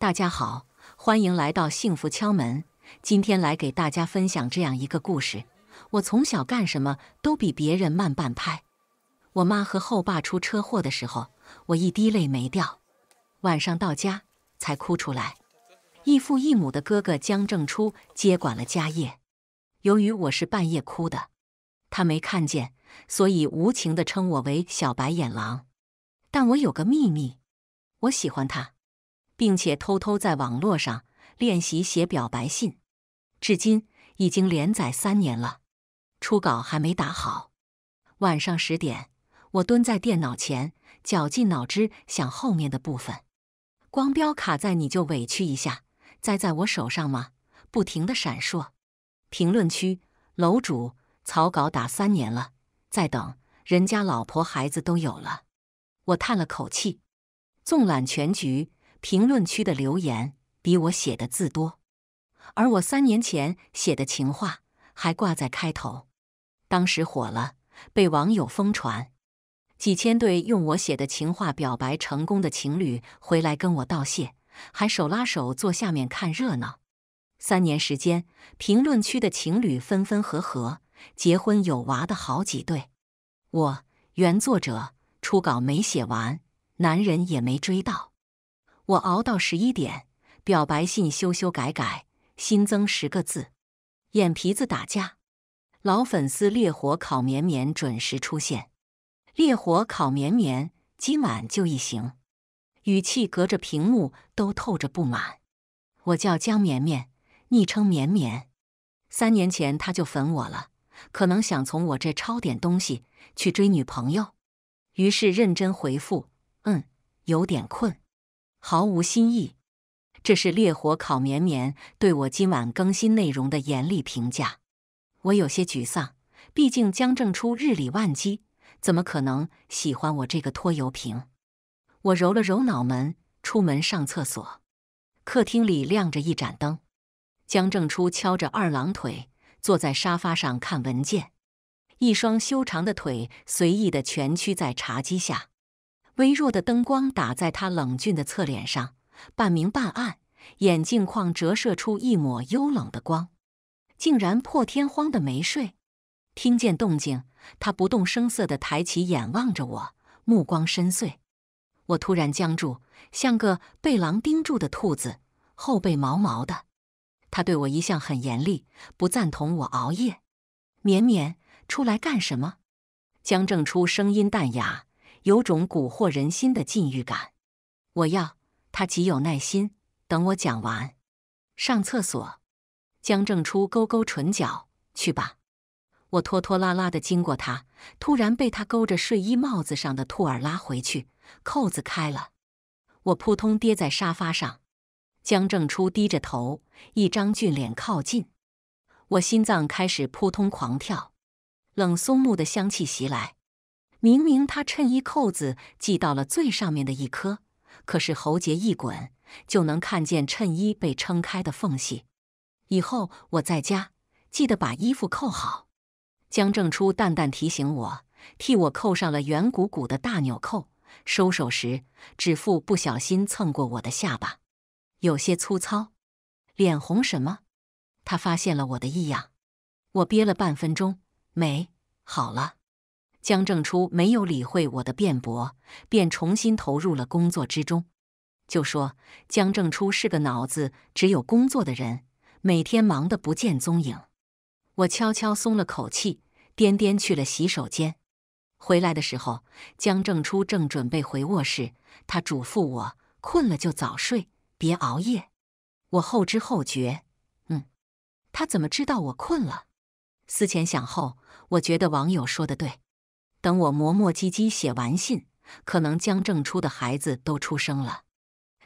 大家好，欢迎来到幸福敲门。今天来给大家分享这样一个故事：我从小干什么都比别人慢半拍。我妈和后爸出车祸的时候，我一滴泪没掉，晚上到家才哭出来。异父异母的哥哥江正初接管了家业，由于我是半夜哭的，他没看见，所以无情的称我为小白眼狼。但我有个秘密，我喜欢他。并且偷偷在网络上练习写表白信，至今已经连载三年了，初稿还没打好。晚上十点，我蹲在电脑前，绞尽脑汁想后面的部分，光标卡在“你就委屈一下，栽在我手上吗？”不停的闪烁。评论区：楼主，草稿打三年了，再等人家老婆孩子都有了。我叹了口气，纵览全局。评论区的留言比我写的字多，而我三年前写的情话还挂在开头，当时火了，被网友疯传，几千对用我写的情话表白成功的情侣回来跟我道谢，还手拉手坐下面看热闹。三年时间，评论区的情侣分分合合，结婚有娃的好几对。我原作者初稿没写完，男人也没追到。我熬到十一点，表白信修修改改，新增十个字，眼皮子打架。老粉丝烈火烤绵绵准时出现，烈火烤绵绵今晚就一行，语气隔着屏幕都透着不满。我叫江绵绵，昵称绵绵。三年前他就粉我了，可能想从我这抄点东西去追女朋友。于是认真回复：嗯，有点困。毫无新意，这是烈火烤绵绵对我今晚更新内容的严厉评价。我有些沮丧，毕竟江正初日理万机，怎么可能喜欢我这个拖油瓶？我揉了揉脑门，出门上厕所。客厅里亮着一盏灯，江正初敲着二郎腿，坐在沙发上看文件，一双修长的腿随意的蜷曲在茶几下。微弱的灯光打在他冷峻的侧脸上，半明半暗，眼镜框折射出一抹幽冷的光。竟然破天荒的没睡，听见动静，他不动声色地抬起眼望着我，目光深邃。我突然僵住，像个被狼盯住的兔子，后背毛毛的。他对我一向很严厉，不赞同我熬夜。绵绵，出来干什么？江正初声音淡雅。有种蛊惑人心的禁欲感。我要他极有耐心，等我讲完。上厕所。江正初勾勾唇角，去吧。我拖拖拉拉的经过他，突然被他勾着睡衣帽子上的兔耳拉回去，扣子开了。我扑通跌在沙发上。江正初低着头，一张俊脸靠近我，心脏开始扑通狂跳。冷松木的香气袭来。明明他衬衣扣子系到了最上面的一颗，可是喉结一滚，就能看见衬衣被撑开的缝隙。以后我在家记得把衣服扣好。江正初淡淡提醒我，替我扣上了圆鼓鼓的大纽扣。收手时，指腹不小心蹭过我的下巴，有些粗糙。脸红什么？他发现了我的异样。我憋了半分钟，没好了。江正初没有理会我的辩驳，便重新投入了工作之中。就说江正初是个脑子只有工作的人，每天忙得不见踪影。我悄悄松了口气，颠颠去了洗手间。回来的时候，江正初正准备回卧室，他嘱咐我：困了就早睡，别熬夜。我后知后觉，嗯，他怎么知道我困了？思前想后，我觉得网友说的对。等我磨磨唧唧写完信，可能江正初的孩子都出生了，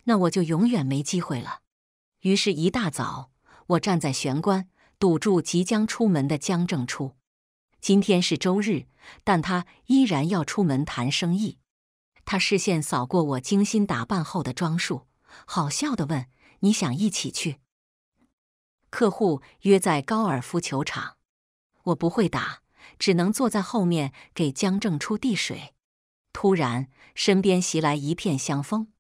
那我就永远没机会了。于是，一大早，我站在玄关，堵住即将出门的江正初。今天是周日，但他依然要出门谈生意。他视线扫过我精心打扮后的装束，好笑地问：“你想一起去？客户约在高尔夫球场，我不会打。”只能坐在后面给江正初递水。突然，身边袭来一片香风。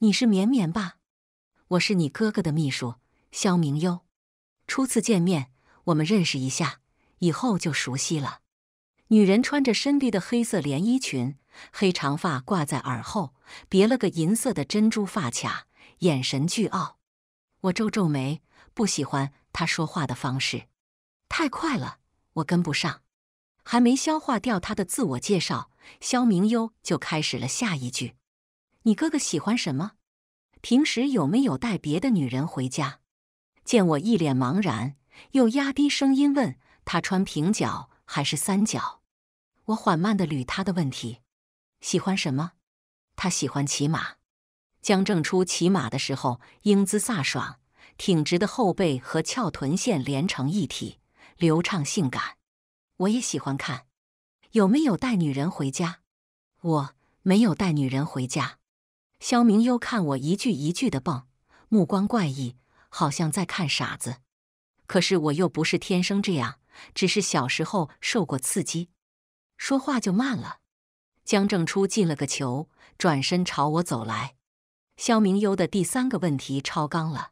你是绵绵吧？我是你哥哥的秘书肖明优。初次见面，我们认识一下，以后就熟悉了。女人穿着深绿的黑色连衣裙，黑长发挂在耳后，别了个银色的珍珠发卡，眼神巨傲。我皱皱眉，不喜欢她说话的方式，太快了，我跟不上。还没消化掉他的自我介绍，肖明优就开始了下一句：“你哥哥喜欢什么？平时有没有带别的女人回家？”见我一脸茫然，又压低声音问他：“穿平脚还是三角？”我缓慢地捋他的问题：“喜欢什么？”他喜欢骑马。江正初骑马的时候英姿飒爽，挺直的后背和翘臀线连成一体，流畅性感。我也喜欢看，有没有带女人回家？我没有带女人回家。肖明幽看我一句一句的蹦，目光怪异，好像在看傻子。可是我又不是天生这样，只是小时候受过刺激，说话就慢了。江正初进了个球，转身朝我走来。肖明幽的第三个问题超纲了，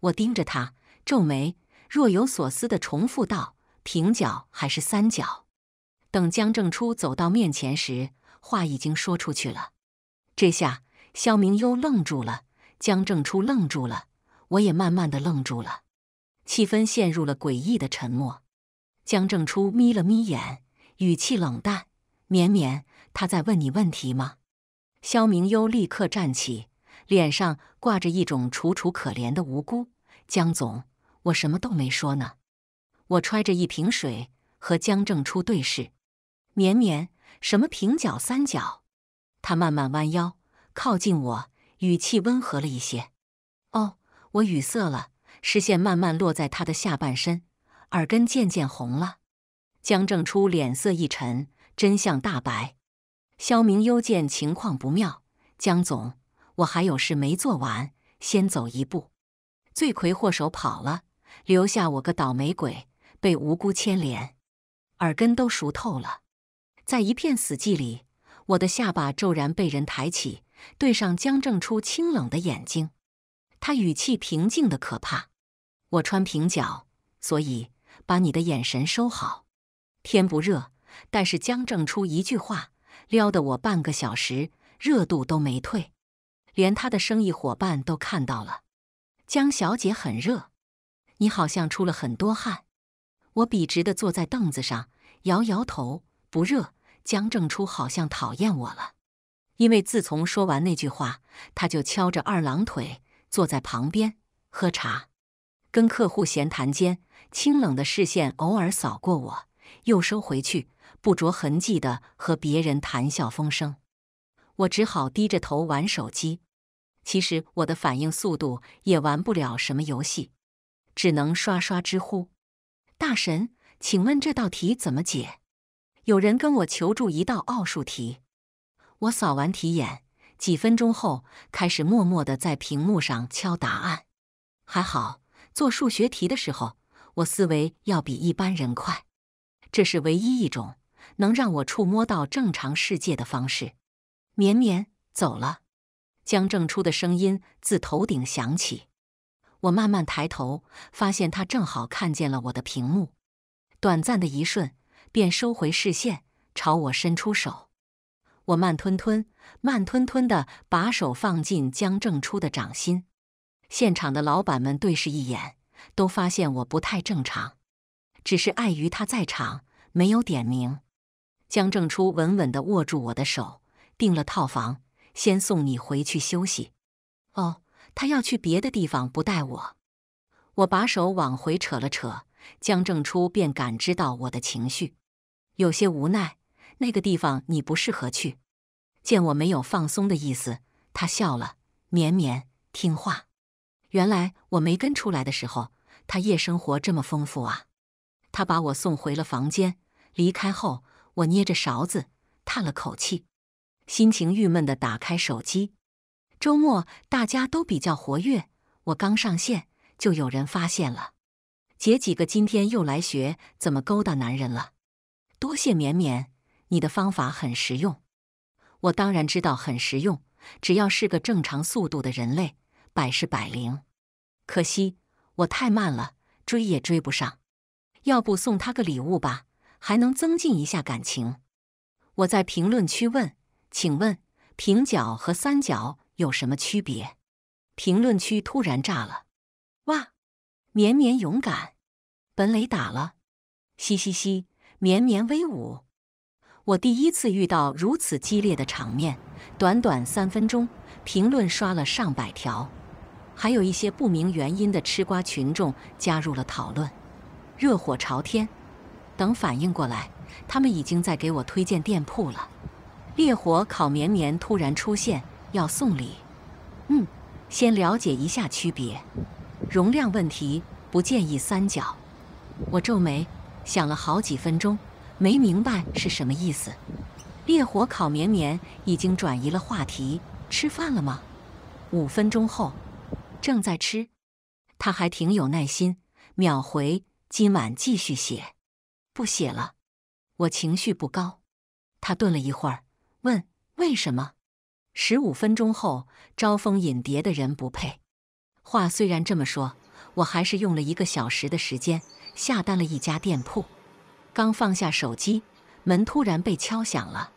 我盯着他，皱眉，若有所思的重复道。平角还是三角？等江正初走到面前时，话已经说出去了。这下肖明优愣住了，江正初愣住了，我也慢慢的愣住了。气氛陷入了诡异的沉默。江正初眯了眯眼，语气冷淡：“绵绵，他在问你问题吗？”肖明优立刻站起，脸上挂着一种楚楚可怜的无辜：“江总，我什么都没说呢。”我揣着一瓶水，和江正初对视。绵绵，什么平角三角？他慢慢弯腰靠近我，语气温和了一些。哦，我语塞了，视线慢慢落在他的下半身，耳根渐渐红了。江正初脸色一沉，真相大白。肖明幽见情况不妙，江总，我还有事没做完，先走一步。罪魁祸首跑了，留下我个倒霉鬼。被无辜牵连，耳根都熟透了。在一片死寂里，我的下巴骤然被人抬起，对上江正初清冷的眼睛。他语气平静的可怕。我穿平角，所以把你的眼神收好。天不热，但是江正初一句话撩得我半个小时热度都没退，连他的生意伙伴都看到了。江小姐很热，你好像出了很多汗。我笔直的坐在凳子上，摇摇头，不热。江正初好像讨厌我了，因为自从说完那句话，他就翘着二郎腿坐在旁边喝茶，跟客户闲谈间，清冷的视线偶尔扫过我，又收回去，不着痕迹的和别人谈笑风生。我只好低着头玩手机。其实我的反应速度也玩不了什么游戏，只能刷刷知乎。大神，请问这道题怎么解？有人跟我求助一道奥数题。我扫完题眼，几分钟后开始默默的在屏幕上敲答案。还好做数学题的时候，我思维要比一般人快。这是唯一一种能让我触摸到正常世界的方式。绵绵，走了。江正初的声音自头顶响起。我慢慢抬头，发现他正好看见了我的屏幕，短暂的一瞬，便收回视线，朝我伸出手。我慢吞吞、慢吞吞地把手放进江正初的掌心。现场的老板们对视一眼，都发现我不太正常，只是碍于他在场，没有点名。江正初稳稳地握住我的手，订了套房，先送你回去休息。哦。他要去别的地方，不带我。我把手往回扯了扯，江正初便感知到我的情绪，有些无奈。那个地方你不适合去。见我没有放松的意思，他笑了。绵绵，听话。原来我没跟出来的时候，他夜生活这么丰富啊。他把我送回了房间，离开后，我捏着勺子叹了口气，心情郁闷的打开手机。周末大家都比较活跃，我刚上线就有人发现了。姐几个今天又来学怎么勾搭男人了，多谢绵绵，你的方法很实用。我当然知道很实用，只要是个正常速度的人类，百试百灵。可惜我太慢了，追也追不上。要不送他个礼物吧，还能增进一下感情。我在评论区问，请问平角和三角？有什么区别？评论区突然炸了！哇，绵绵勇敢，本垒打了，嘻嘻嘻，绵绵威武！我第一次遇到如此激烈的场面，短短三分钟，评论刷了上百条，还有一些不明原因的吃瓜群众加入了讨论，热火朝天。等反应过来，他们已经在给我推荐店铺了。烈火烤绵绵突然出现。要送礼，嗯，先了解一下区别，容量问题不建议三角。我皱眉，想了好几分钟，没明白是什么意思。烈火烤绵绵已经转移了话题，吃饭了吗？五分钟后，正在吃。他还挺有耐心，秒回。今晚继续写，不写了。我情绪不高。他顿了一会儿，问为什么。十五分钟后，招蜂引蝶的人不配。话虽然这么说，我还是用了一个小时的时间下单了一家店铺。刚放下手机，门突然被敲响了。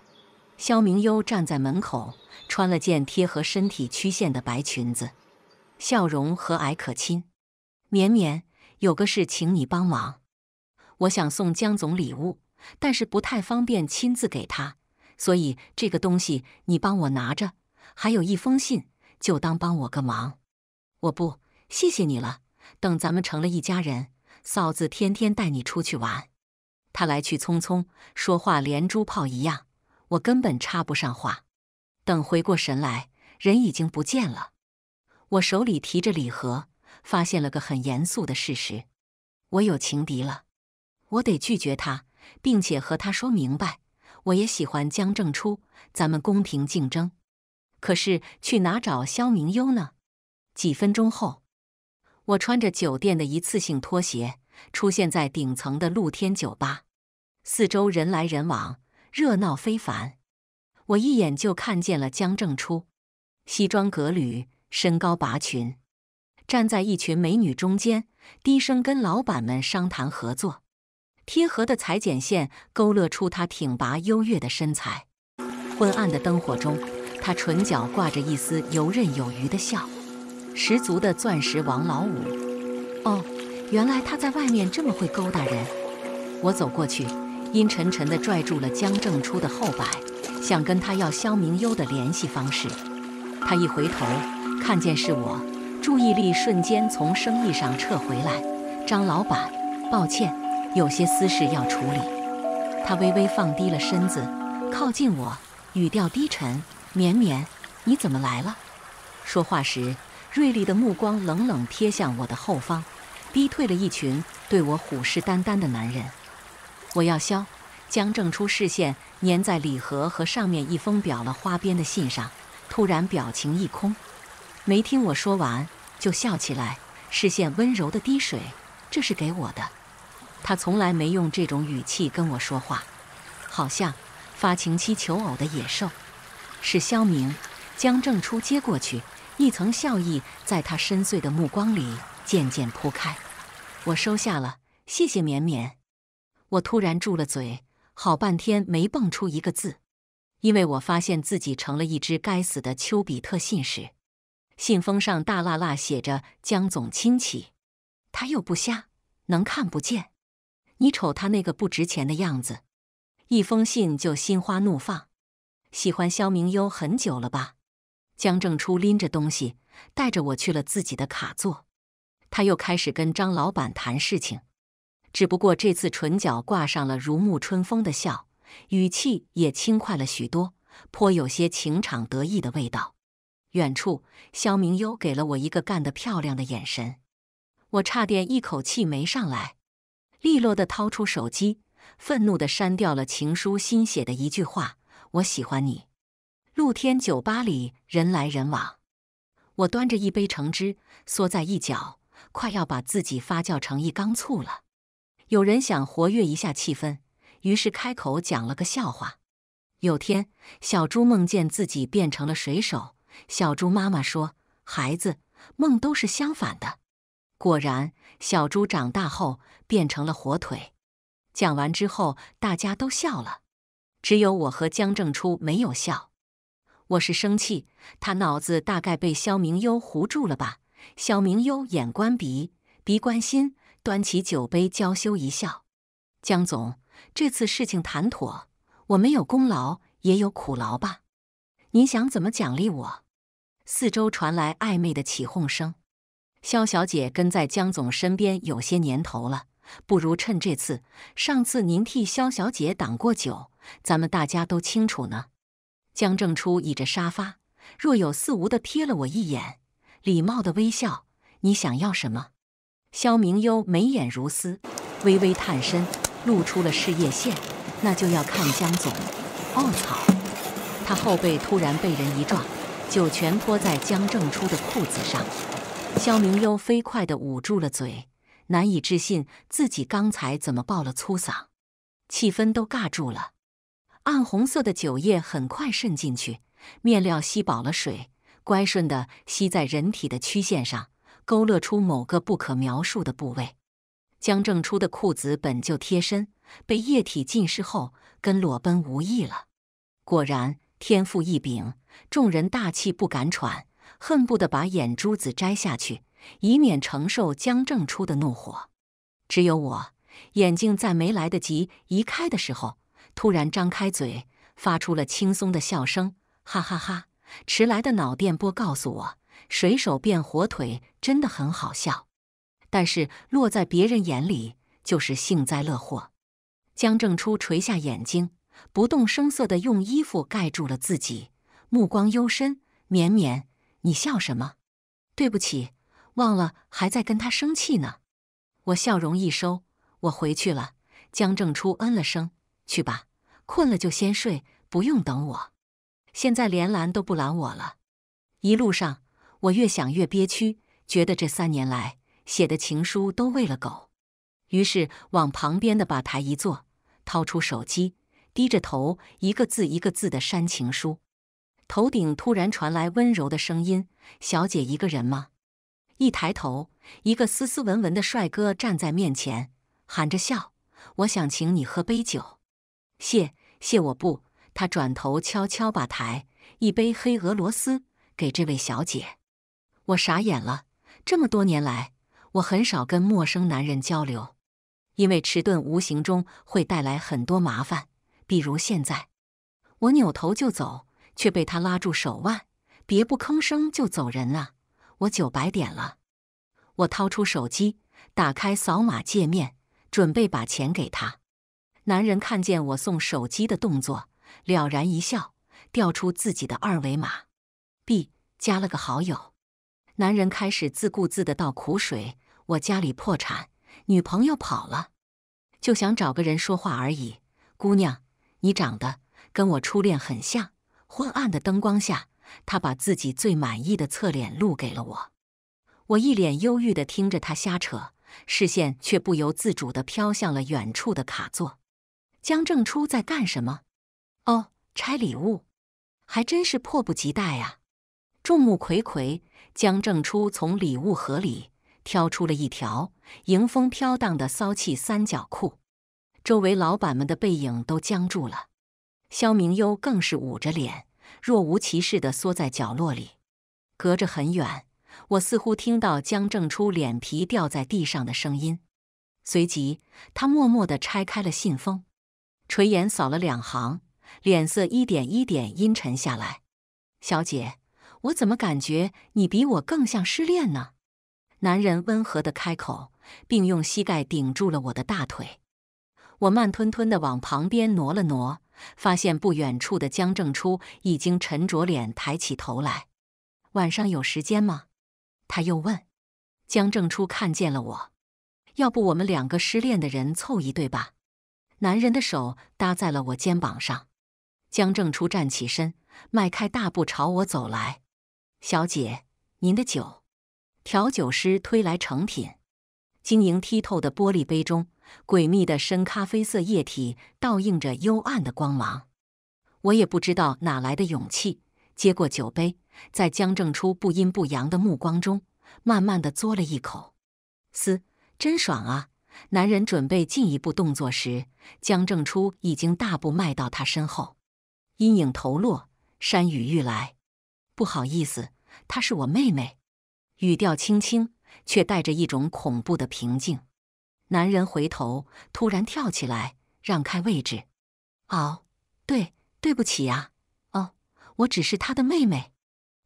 肖明优站在门口，穿了件贴合身体曲线的白裙子，笑容和蔼可亲。绵绵，有个事请你帮忙，我想送江总礼物，但是不太方便亲自给他。所以这个东西你帮我拿着，还有一封信，就当帮我个忙。我不，谢谢你了。等咱们成了一家人，嫂子天天带你出去玩。他来去匆匆，说话连珠炮一样，我根本插不上话。等回过神来，人已经不见了。我手里提着礼盒，发现了个很严肃的事实：我有情敌了。我得拒绝他，并且和他说明白。我也喜欢江正初，咱们公平竞争。可是去哪找肖明优呢？几分钟后，我穿着酒店的一次性拖鞋，出现在顶层的露天酒吧，四周人来人往，热闹非凡。我一眼就看见了江正初，西装革履，身高拔群，站在一群美女中间，低声跟老板们商谈合作。贴合的裁剪线勾勒出他挺拔优越的身材。昏暗的灯火中，他唇角挂着一丝游刃有余的笑，十足的钻石王老五。哦，原来他在外面这么会勾搭人。我走过去，阴沉沉地拽住了江正初的后摆，想跟他要肖明优的联系方式。他一回头，看见是我，注意力瞬间从生意上撤回来。张老板，抱歉。有些私事要处理，他微微放低了身子，靠近我，语调低沉：“绵绵，你怎么来了？”说话时，锐利的目光冷冷瞥向我的后方，逼退了一群对我虎视眈眈的男人。我要消，江正初视线粘在礼盒和上面一封裱了花边的信上，突然表情一空，没听我说完就笑起来，视线温柔的滴水：“这是给我的。”他从来没用这种语气跟我说话，好像发情期求偶的野兽。是肖明江正初接过去，一层笑意在他深邃的目光里渐渐铺开。我收下了，谢谢绵绵。我突然住了嘴，好半天没蹦出一个字，因为我发现自己成了一只该死的丘比特信使。信封上大辣辣写着“江总亲戚”，他又不瞎，能看不见？你瞅他那个不值钱的样子，一封信就心花怒放。喜欢肖明优很久了吧？江正初拎着东西，带着我去了自己的卡座。他又开始跟张老板谈事情，只不过这次唇角挂上了如沐春风的笑，语气也轻快了许多，颇有些情场得意的味道。远处，肖明优给了我一个干得漂亮的眼神，我差点一口气没上来。利落的掏出手机，愤怒的删掉了情书新写的一句话：“我喜欢你。”露天酒吧里人来人往，我端着一杯橙汁，缩在一角，快要把自己发酵成一缸醋了。有人想活跃一下气氛，于是开口讲了个笑话：“有天，小猪梦见自己变成了水手。小猪妈妈说：‘孩子，梦都是相反的。’”果然，小猪长大后变成了火腿。讲完之后，大家都笑了，只有我和江正初没有笑。我是生气，他脑子大概被肖明优糊住了吧？肖明优眼观鼻，鼻观心，端起酒杯，娇羞一笑：“江总，这次事情谈妥，我没有功劳，也有苦劳吧？你想怎么奖励我？”四周传来暧昧的起哄声。萧小姐跟在江总身边有些年头了，不如趁这次，上次您替萧小姐挡过酒，咱们大家都清楚呢。江正初倚着沙发，若有似无的瞥了我一眼，礼貌的微笑。你想要什么？萧明幽眉眼如丝，微微探身，露出了事业线。那就要看江总。哦草！他后背突然被人一撞，酒全泼在江正初的裤子上。肖明优飞快的捂住了嘴，难以置信自己刚才怎么爆了粗嗓，气氛都尬住了。暗红色的酒液很快渗进去，面料吸饱了水，乖顺的吸在人体的曲线上，勾勒出某个不可描述的部位。江正初的裤子本就贴身，被液体浸湿后跟裸奔无异了。果然天赋异禀，众人大气不敢喘。恨不得把眼珠子摘下去，以免承受江正初的怒火。只有我眼睛在没来得及移开的时候，突然张开嘴，发出了轻松的笑声：“哈哈哈！”迟来的脑电波告诉我，水手变火腿真的很好笑。但是落在别人眼里就是幸灾乐祸。江正初垂下眼睛，不动声色地用衣服盖住了自己，目光幽深绵绵。你笑什么？对不起，忘了还在跟他生气呢。我笑容一收，我回去了。江正初嗯了声，去吧，困了就先睡，不用等我。现在连拦都不拦我了。一路上，我越想越憋屈，觉得这三年来写的情书都喂了狗。于是往旁边的吧台一坐，掏出手机，低着头一个字一个字的删情书。头顶突然传来温柔的声音：“小姐，一个人吗？”一抬头，一个斯斯文文的帅哥站在面前，含着笑：“我想请你喝杯酒。”“谢谢我不。”他转头悄悄把台一杯黑俄罗斯给这位小姐。我傻眼了。这么多年来，我很少跟陌生男人交流，因为迟钝无形中会带来很多麻烦，比如现在，我扭头就走。却被他拉住手腕，别不吭声就走人啊！我九百点了。我掏出手机，打开扫码界面，准备把钱给他。男人看见我送手机的动作，了然一笑，调出自己的二维码，B 加了个好友。男人开始自顾自的倒苦水：我家里破产，女朋友跑了，就想找个人说话而已。姑娘，你长得跟我初恋很像。昏暗的灯光下，他把自己最满意的侧脸露给了我。我一脸忧郁的听着，他瞎扯，视线却不由自主的飘向了远处的卡座。江正初在干什么？哦，拆礼物，还真是迫不及待啊！众目睽睽，江正初从礼物盒里挑出了一条迎风飘荡的骚气三角裤，周围老板们的背影都僵住了。肖明优更是捂着脸，若无其事地缩在角落里。隔着很远，我似乎听到江正初脸皮掉在地上的声音。随即，他默默地拆开了信封，垂眼扫了两行，脸色一点一点阴沉下来。小姐，我怎么感觉你比我更像失恋呢？男人温和地开口，并用膝盖顶住了我的大腿。我慢吞吞地往旁边挪了挪。发现不远处的江正初已经沉着脸抬起头来。晚上有时间吗？他又问。江正初看见了我，要不我们两个失恋的人凑一对吧？男人的手搭在了我肩膀上。江正初站起身，迈开大步朝我走来。小姐，您的酒。调酒师推来成品，晶莹剔透的玻璃杯中。诡秘的深咖啡色液体倒映着幽暗的光芒，我也不知道哪来的勇气接过酒杯，在江正初不阴不阳的目光中，慢慢的嘬了一口，嘶，真爽啊！男人准备进一步动作时，江正初已经大步迈到他身后，阴影投落，山雨欲来。不好意思，她是我妹妹，语调轻轻，却带着一种恐怖的平静。男人回头，突然跳起来，让开位置。哦，对，对不起呀。哦，我只是他的妹妹。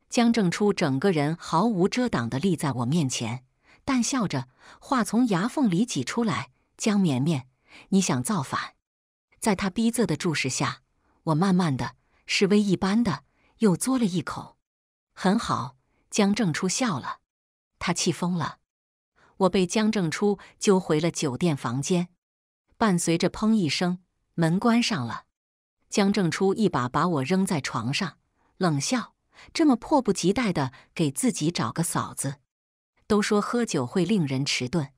江正初整个人毫无遮挡的立在我面前，淡笑着，话从牙缝里挤出来：“江绵绵，你想造反？”在他逼仄的注视下，我慢慢的，示威一般的又嘬了一口。很好，江正初笑了，他气疯了。我被江正初揪回了酒店房间，伴随着“砰”一声，门关上了。江正初一把把我扔在床上，冷笑：“这么迫不及待的给自己找个嫂子？都说喝酒会令人迟钝。”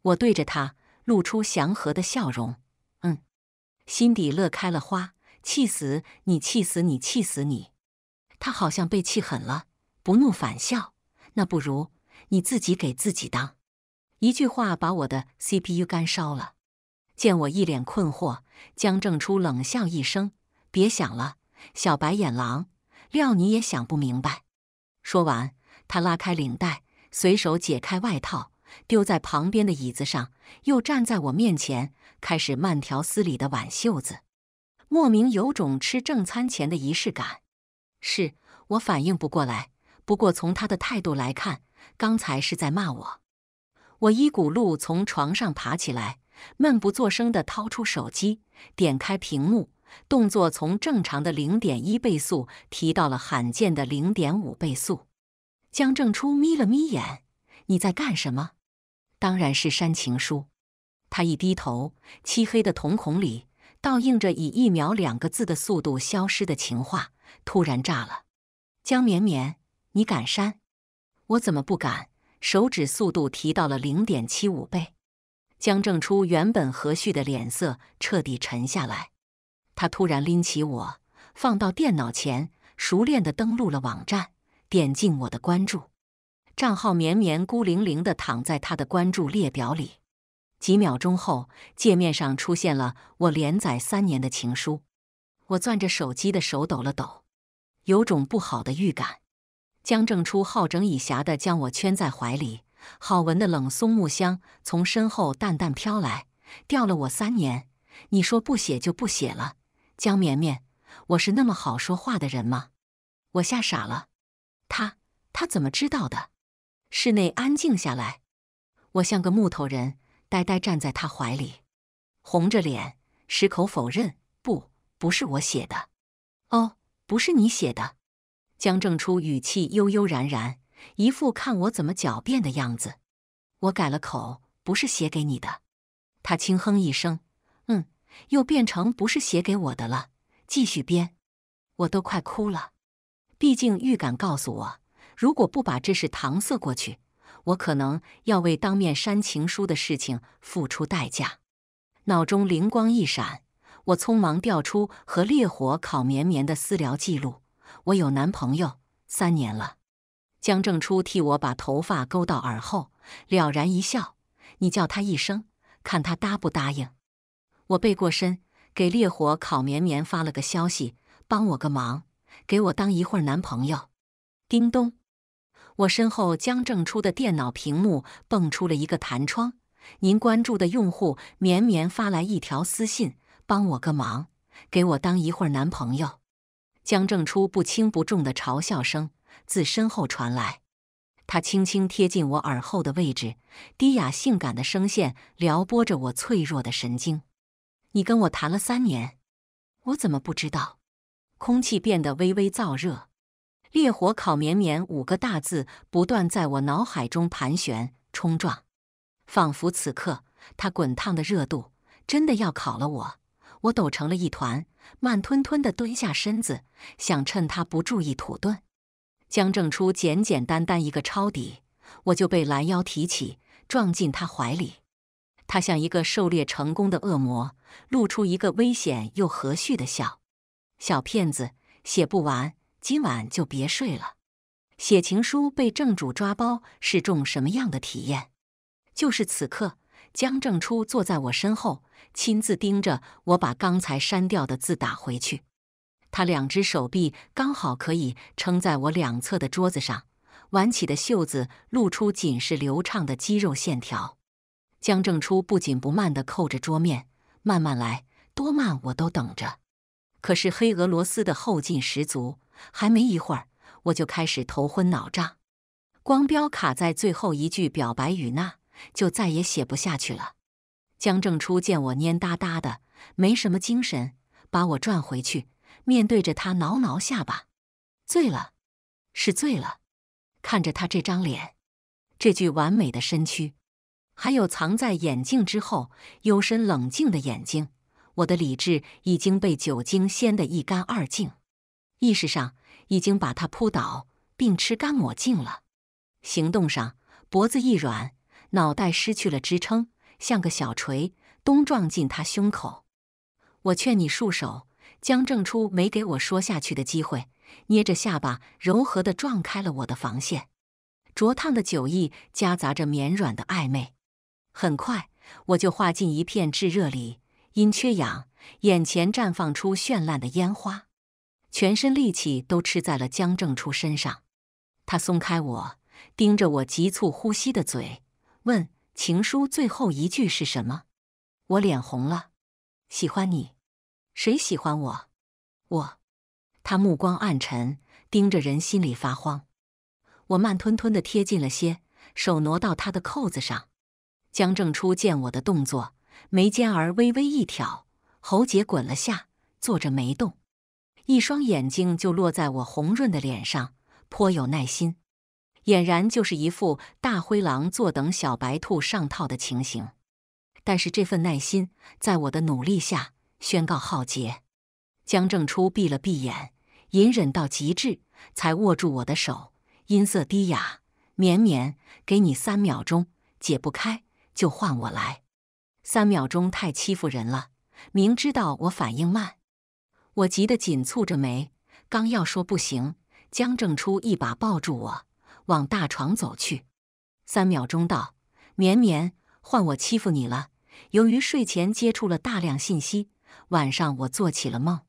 我对着他露出祥和的笑容：“嗯。”心底乐开了花，气死你，气死你，气死你！他好像被气狠了，不怒反笑：“那不如你自己给自己当。”一句话把我的 CPU 干烧了。见我一脸困惑，江正初冷笑一声：“别想了，小白眼狼，料你也想不明白。”说完，他拉开领带，随手解开外套，丢在旁边的椅子上，又站在我面前，开始慢条斯理的挽袖子，莫名有种吃正餐前的仪式感。是，我反应不过来。不过从他的态度来看，刚才是在骂我。我一骨碌从床上爬起来，闷不作声地掏出手机，点开屏幕，动作从正常的零点一倍速提到了罕见的零点五倍速。江正初眯了眯眼：“你在干什么？”“当然是煽情书。”他一低头，漆黑的瞳孔里倒映着以一秒两个字的速度消失的情话，突然炸了：“江绵绵，你敢删？我怎么不敢？”手指速度提到了零点七五倍，江正初原本和煦的脸色彻底沉下来。他突然拎起我，放到电脑前，熟练的登录了网站，点进我的关注。账号绵绵孤零零的躺在他的关注列表里。几秒钟后，界面上出现了我连载三年的情书。我攥着手机的手抖了抖，有种不好的预感。江正初好整以暇地将我圈在怀里，好闻的冷松木香从身后淡淡飘来。吊了我三年，你说不写就不写了。江绵绵，我是那么好说话的人吗？我吓傻了，他他怎么知道的？室内安静下来，我像个木头人，呆呆站在他怀里，红着脸矢口否认，不，不是我写的，哦，不是你写的。江正初语气悠悠然然，一副看我怎么狡辩的样子。我改了口，不是写给你的。他轻哼一声，嗯，又变成不是写给我的了。继续编，我都快哭了。毕竟预感告诉我，如果不把这事搪塞过去，我可能要为当面煽情书的事情付出代价。脑中灵光一闪，我匆忙调出和烈火烤绵绵的私聊记录。我有男朋友三年了。江正初替我把头发勾到耳后，了然一笑。你叫他一声，看他答不答应。我背过身，给烈火烤绵绵发了个消息：“帮我个忙，给我当一会儿男朋友。”叮咚！我身后江正初的电脑屏幕蹦出了一个弹窗：“您关注的用户绵绵发来一条私信：帮我个忙，给我当一会儿男朋友。”江正初不轻不重的嘲笑声自身后传来，他轻轻贴近我耳后的位置，低哑性感的声线撩拨着我脆弱的神经。你跟我谈了三年，我怎么不知道？空气变得微微燥热，烈火烤绵绵五个大字不断在我脑海中盘旋冲撞，仿佛此刻他滚烫的热度真的要烤了我。我抖成了一团，慢吞吞的蹲下身子，想趁他不注意土遁。江正初简简单单一个抄底，我就被拦腰提起，撞进他怀里。他像一个狩猎成功的恶魔，露出一个危险又和煦的笑：“小骗子，写不完，今晚就别睡了。”写情书被正主抓包是种什么样的体验？就是此刻。江正初坐在我身后，亲自盯着我把刚才删掉的字打回去。他两只手臂刚好可以撑在我两侧的桌子上，挽起的袖子露出紧实流畅的肌肉线条。江正初不紧不慢地扣着桌面，慢慢来，多慢我都等着。可是黑俄罗斯的后劲十足，还没一会儿，我就开始头昏脑胀，光标卡在最后一句表白语那。就再也写不下去了。江正初见我蔫哒哒的，没什么精神，把我拽回去，面对着他挠挠下巴，醉了，是醉了。看着他这张脸，这具完美的身躯，还有藏在眼镜之后幽深冷静的眼睛，我的理智已经被酒精掀得一干二净，意识上已经把他扑倒并吃干抹净了，行动上脖子一软。脑袋失去了支撑，像个小锤，咚撞进他胸口。我劝你束手。江正初没给我说下去的机会，捏着下巴，柔和的撞开了我的防线。灼烫的酒意夹杂着绵软的暧昧，很快我就化进一片炙热里。因缺氧，眼前绽放出绚烂的烟花。全身力气都吃在了江正初身上。他松开我，盯着我急促呼吸的嘴。问情书最后一句是什么？我脸红了，喜欢你，谁喜欢我？我。他目光暗沉，盯着人，心里发慌。我慢吞吞的贴近了些，手挪到他的扣子上。江正初见我的动作，眉尖儿微微一挑，喉结滚了下，坐着没动，一双眼睛就落在我红润的脸上，颇有耐心。俨然就是一副大灰狼坐等小白兔上套的情形，但是这份耐心在我的努力下宣告浩劫。江正初闭了闭眼，隐忍到极致，才握住我的手，音色低哑绵绵：“给你三秒钟，解不开就换我来。”三秒钟太欺负人了，明知道我反应慢，我急得紧蹙着眉，刚要说不行，江正初一把抱住我。往大床走去，三秒钟到。绵绵，换我欺负你了。由于睡前接触了大量信息，晚上我做起了梦。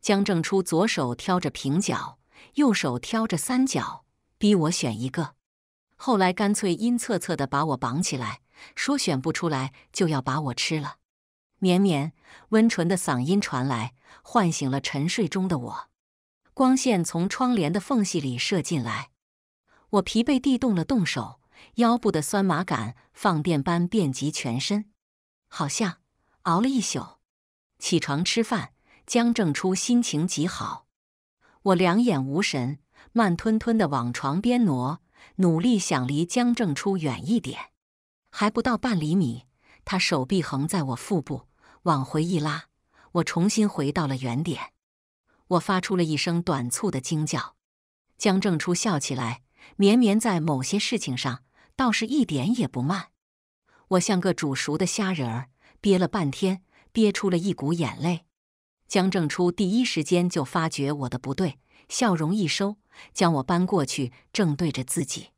江正初左手挑着平角，右手挑着三角，逼我选一个。后来干脆阴恻恻的把我绑起来，说选不出来就要把我吃了。绵绵，温纯的嗓音传来，唤醒了沉睡中的我。光线从窗帘的缝隙里射进来。我疲惫地动了动手，腰部的酸麻感放电般遍及全身，好像熬了一宿。起床吃饭，江正初心情极好。我两眼无神，慢吞吞地往床边挪，努力想离江正初远一点，还不到半厘米。他手臂横在我腹部，往回一拉，我重新回到了原点。我发出了一声短促的惊叫，江正初笑起来。绵绵在某些事情上倒是一点也不慢，我像个煮熟的虾仁儿，憋了半天，憋出了一股眼泪。江正初第一时间就发觉我的不对，笑容一收，将我搬过去，正对着自己。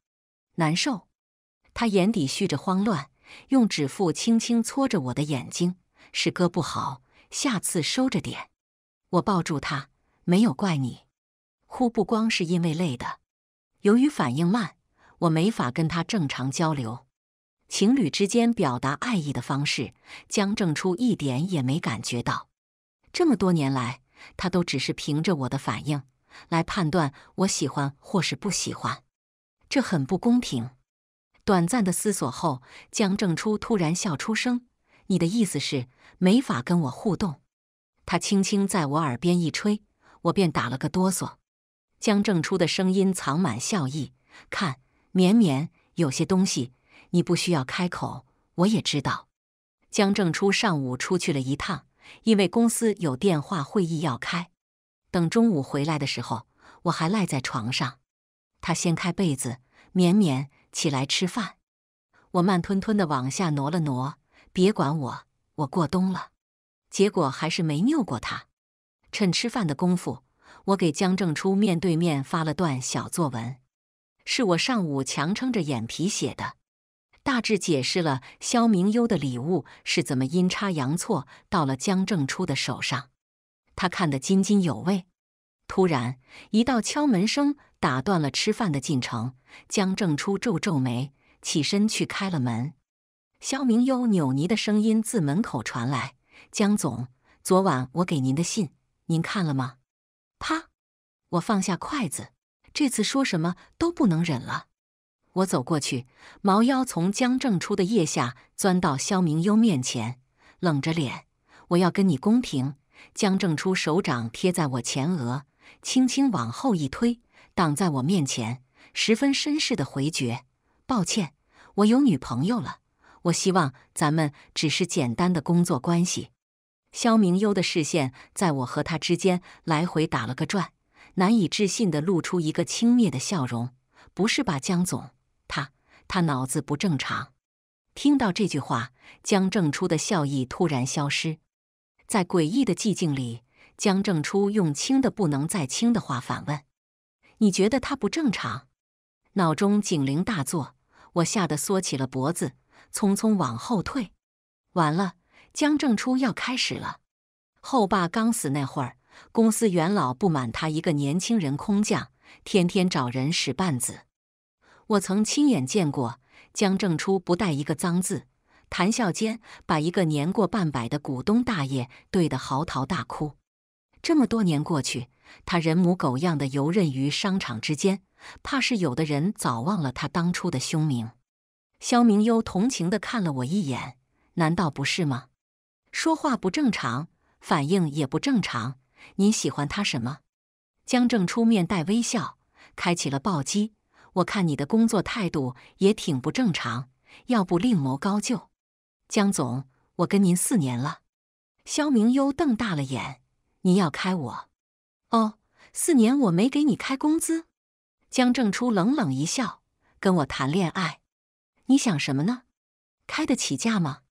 难受，他眼底蓄着慌乱，用指腹轻轻搓着我的眼睛。是哥不好，下次收着点。我抱住他，没有怪你，哭不光是因为累的。由于反应慢，我没法跟他正常交流。情侣之间表达爱意的方式，江正初一点也没感觉到。这么多年来，他都只是凭着我的反应来判断我喜欢或是不喜欢，这很不公平。短暂的思索后，江正初突然笑出声：“你的意思是没法跟我互动？”他轻轻在我耳边一吹，我便打了个哆嗦。江正初的声音藏满笑意，看，绵绵，有些东西你不需要开口，我也知道。江正初上午出去了一趟，因为公司有电话会议要开。等中午回来的时候，我还赖在床上。他掀开被子，绵绵，起来吃饭。我慢吞吞地往下挪了挪，别管我，我过冬了。结果还是没拗过他。趁吃饭的功夫。我给江正初面对面发了段小作文，是我上午强撑着眼皮写的，大致解释了肖明优的礼物是怎么阴差阳错到了江正初的手上。他看得津津有味。突然，一道敲门声打断了吃饭的进程。江正初皱皱眉，起身去开了门。肖明优扭捏的声音自门口传来：“江总，昨晚我给您的信，您看了吗？”啪！我放下筷子，这次说什么都不能忍了。我走过去，毛腰从江正初的腋下钻到肖明优面前，冷着脸：“我要跟你公平。”江正初手掌贴在我前额，轻轻往后一推，挡在我面前，十分绅士的回绝：“抱歉，我有女朋友了。我希望咱们只是简单的工作关系。”肖明优的视线在我和他之间来回打了个转，难以置信地露出一个轻蔑的笑容：“不是吧，江总？他他脑子不正常？”听到这句话，江正初的笑意突然消失，在诡异的寂静里，江正初用轻的不能再轻的话反问：“你觉得他不正常？”脑中警铃大作，我吓得缩起了脖子，匆匆往后退。完了。江正初要开始了。后爸刚死那会儿，公司元老不满他一个年轻人空降，天天找人使绊子。我曾亲眼见过江正初不带一个脏字，谈笑间把一个年过半百的股东大爷怼得嚎啕大哭。这么多年过去，他人模狗样的游刃于商场之间，怕是有的人早忘了他当初的凶名。肖明优同情地看了我一眼，难道不是吗？说话不正常，反应也不正常。你喜欢他什么？江正初面带微笑，开启了暴击。我看你的工作态度也挺不正常，要不另谋高就。江总，我跟您四年了。肖明优瞪大了眼，你要开我？哦，四年我没给你开工资？江正初冷冷一笑，跟我谈恋爱？你想什么呢？开得起价吗？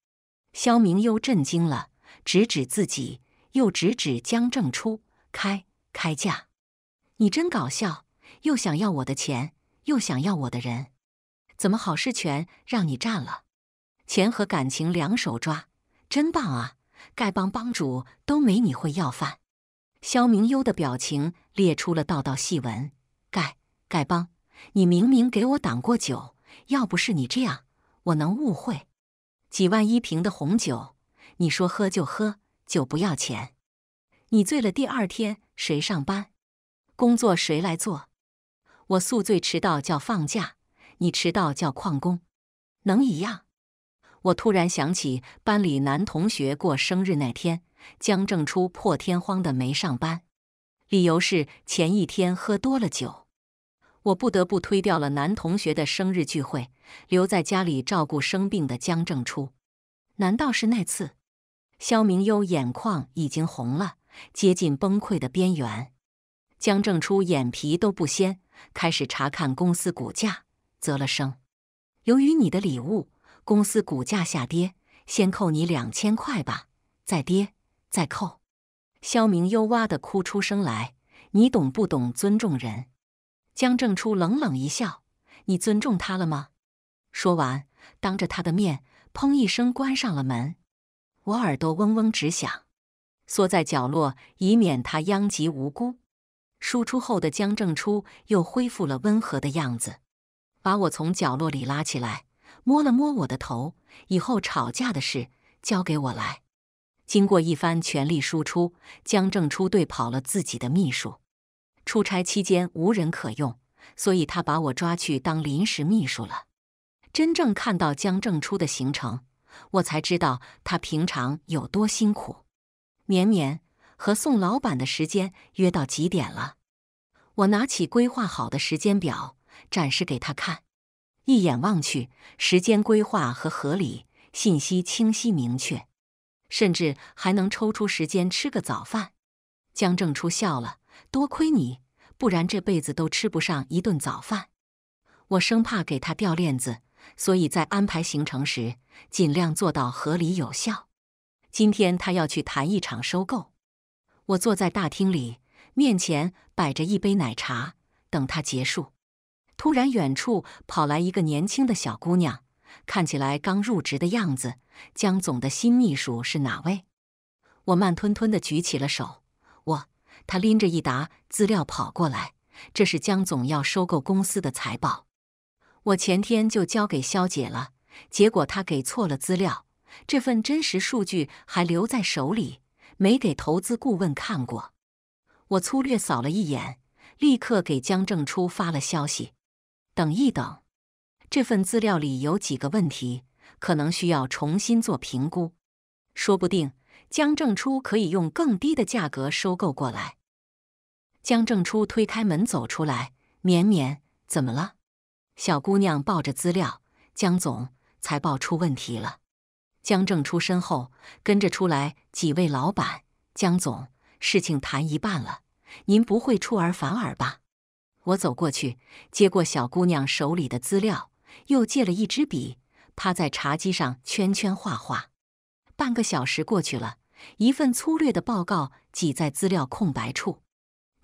肖明优震惊了，指指自己，又指指江正初，开开价。你真搞笑，又想要我的钱，又想要我的人，怎么好事全让你占了？钱和感情两手抓，真棒啊！丐帮帮主都没你会要饭。肖明优的表情列出了道道细纹。丐丐帮，你明明给我挡过酒，要不是你这样，我能误会？几万一瓶的红酒，你说喝就喝，酒不要钱。你醉了，第二天谁上班？工作谁来做？我宿醉迟到叫放假，你迟到叫旷工，能一样？我突然想起班里男同学过生日那天，江正初破天荒的没上班，理由是前一天喝多了酒。我不得不推掉了男同学的生日聚会，留在家里照顾生病的江正初。难道是那次？肖明优眼眶已经红了，接近崩溃的边缘。江正初眼皮都不掀，开始查看公司股价，啧了声。由于你的礼物，公司股价下跌，先扣你两千块吧。再跌，再扣。肖明优哇的哭出声来，你懂不懂尊重人？江正初冷冷一笑：“你尊重他了吗？”说完，当着他的面，砰一声关上了门。我耳朵嗡嗡直响，缩在角落，以免他殃及无辜。输出后的江正初又恢复了温和的样子，把我从角落里拉起来，摸了摸我的头。以后吵架的事交给我来。经过一番全力输出，江正初对跑了自己的秘书。出差期间无人可用，所以他把我抓去当临时秘书了。真正看到江正初的行程，我才知道他平常有多辛苦。绵绵和宋老板的时间约到几点了？我拿起规划好的时间表展示给他看，一眼望去，时间规划和合理，信息清晰明确，甚至还能抽出时间吃个早饭。江正初笑了。多亏你，不然这辈子都吃不上一顿早饭。我生怕给他掉链子，所以在安排行程时尽量做到合理有效。今天他要去谈一场收购，我坐在大厅里，面前摆着一杯奶茶，等他结束。突然，远处跑来一个年轻的小姑娘，看起来刚入职的样子。江总的新秘书是哪位？我慢吞吞的举起了手。他拎着一沓资料跑过来，这是江总要收购公司的财报。我前天就交给肖姐了，结果她给错了资料。这份真实数据还留在手里，没给投资顾问看过。我粗略扫了一眼，立刻给江正初发了消息：“等一等，这份资料里有几个问题，可能需要重新做评估。说不定江正初可以用更低的价格收购过来。”江正初推开门走出来，绵绵，怎么了？小姑娘抱着资料，江总，财报出问题了。江正初身后跟着出来几位老板，江总，事情谈一半了，您不会出尔反尔吧？我走过去，接过小姑娘手里的资料，又借了一支笔，趴在茶几上圈圈画画。半个小时过去了，一份粗略的报告挤在资料空白处。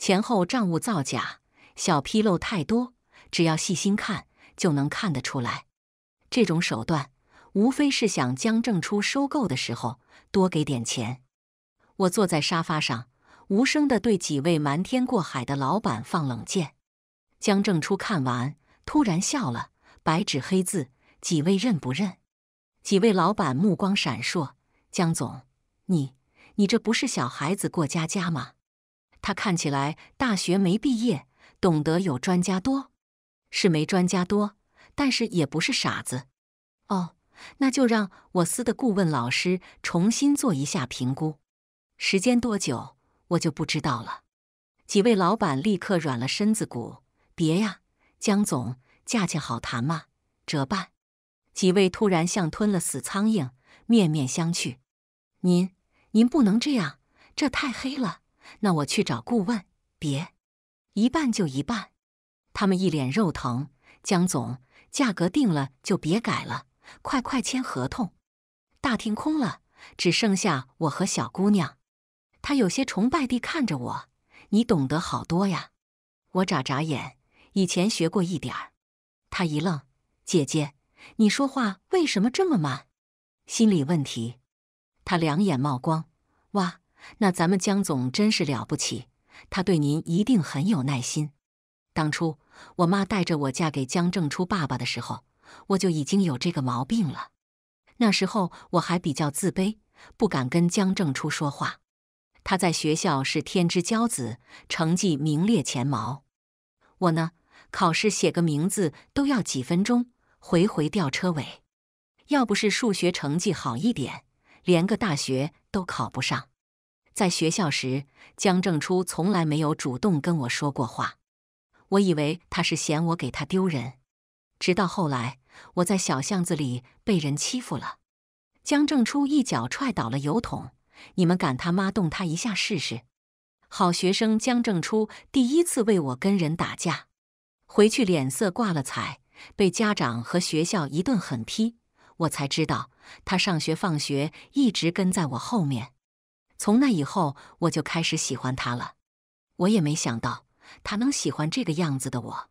前后账务造假，小纰漏太多，只要细心看就能看得出来。这种手段无非是想江正初收购的时候多给点钱。我坐在沙发上，无声的对几位瞒天过海的老板放冷箭。江正初看完，突然笑了。白纸黑字，几位认不认？几位老板目光闪烁。江总，你你这不是小孩子过家家吗？他看起来大学没毕业，懂得有专家多，是没专家多，但是也不是傻子。哦，那就让我司的顾问老师重新做一下评估，时间多久我就不知道了。几位老板立刻软了身子骨，别呀，江总，价钱好谈吗？折半。几位突然像吞了死苍蝇，面面相觑。您，您不能这样，这太黑了。那我去找顾问。别，一半就一半。他们一脸肉疼。江总，价格定了就别改了，快快签合同。大厅空了，只剩下我和小姑娘。她有些崇拜地看着我。你懂得好多呀。我眨眨眼，以前学过一点儿。她一愣：“姐姐，你说话为什么这么慢？心理问题？”她两眼冒光：“哇！”那咱们江总真是了不起，他对您一定很有耐心。当初我妈带着我嫁给江正初爸爸的时候，我就已经有这个毛病了。那时候我还比较自卑，不敢跟江正初说话。他在学校是天之骄子，成绩名列前茅。我呢，考试写个名字都要几分钟，回回吊车尾。要不是数学成绩好一点，连个大学都考不上。在学校时，江正初从来没有主动跟我说过话。我以为他是嫌我给他丢人。直到后来，我在小巷子里被人欺负了，江正初一脚踹倒了油桶。你们敢他妈动他一下试试？好学生江正初第一次为我跟人打架，回去脸色挂了彩，被家长和学校一顿狠批。我才知道，他上学放学一直跟在我后面。从那以后，我就开始喜欢他了。我也没想到他能喜欢这个样子的我。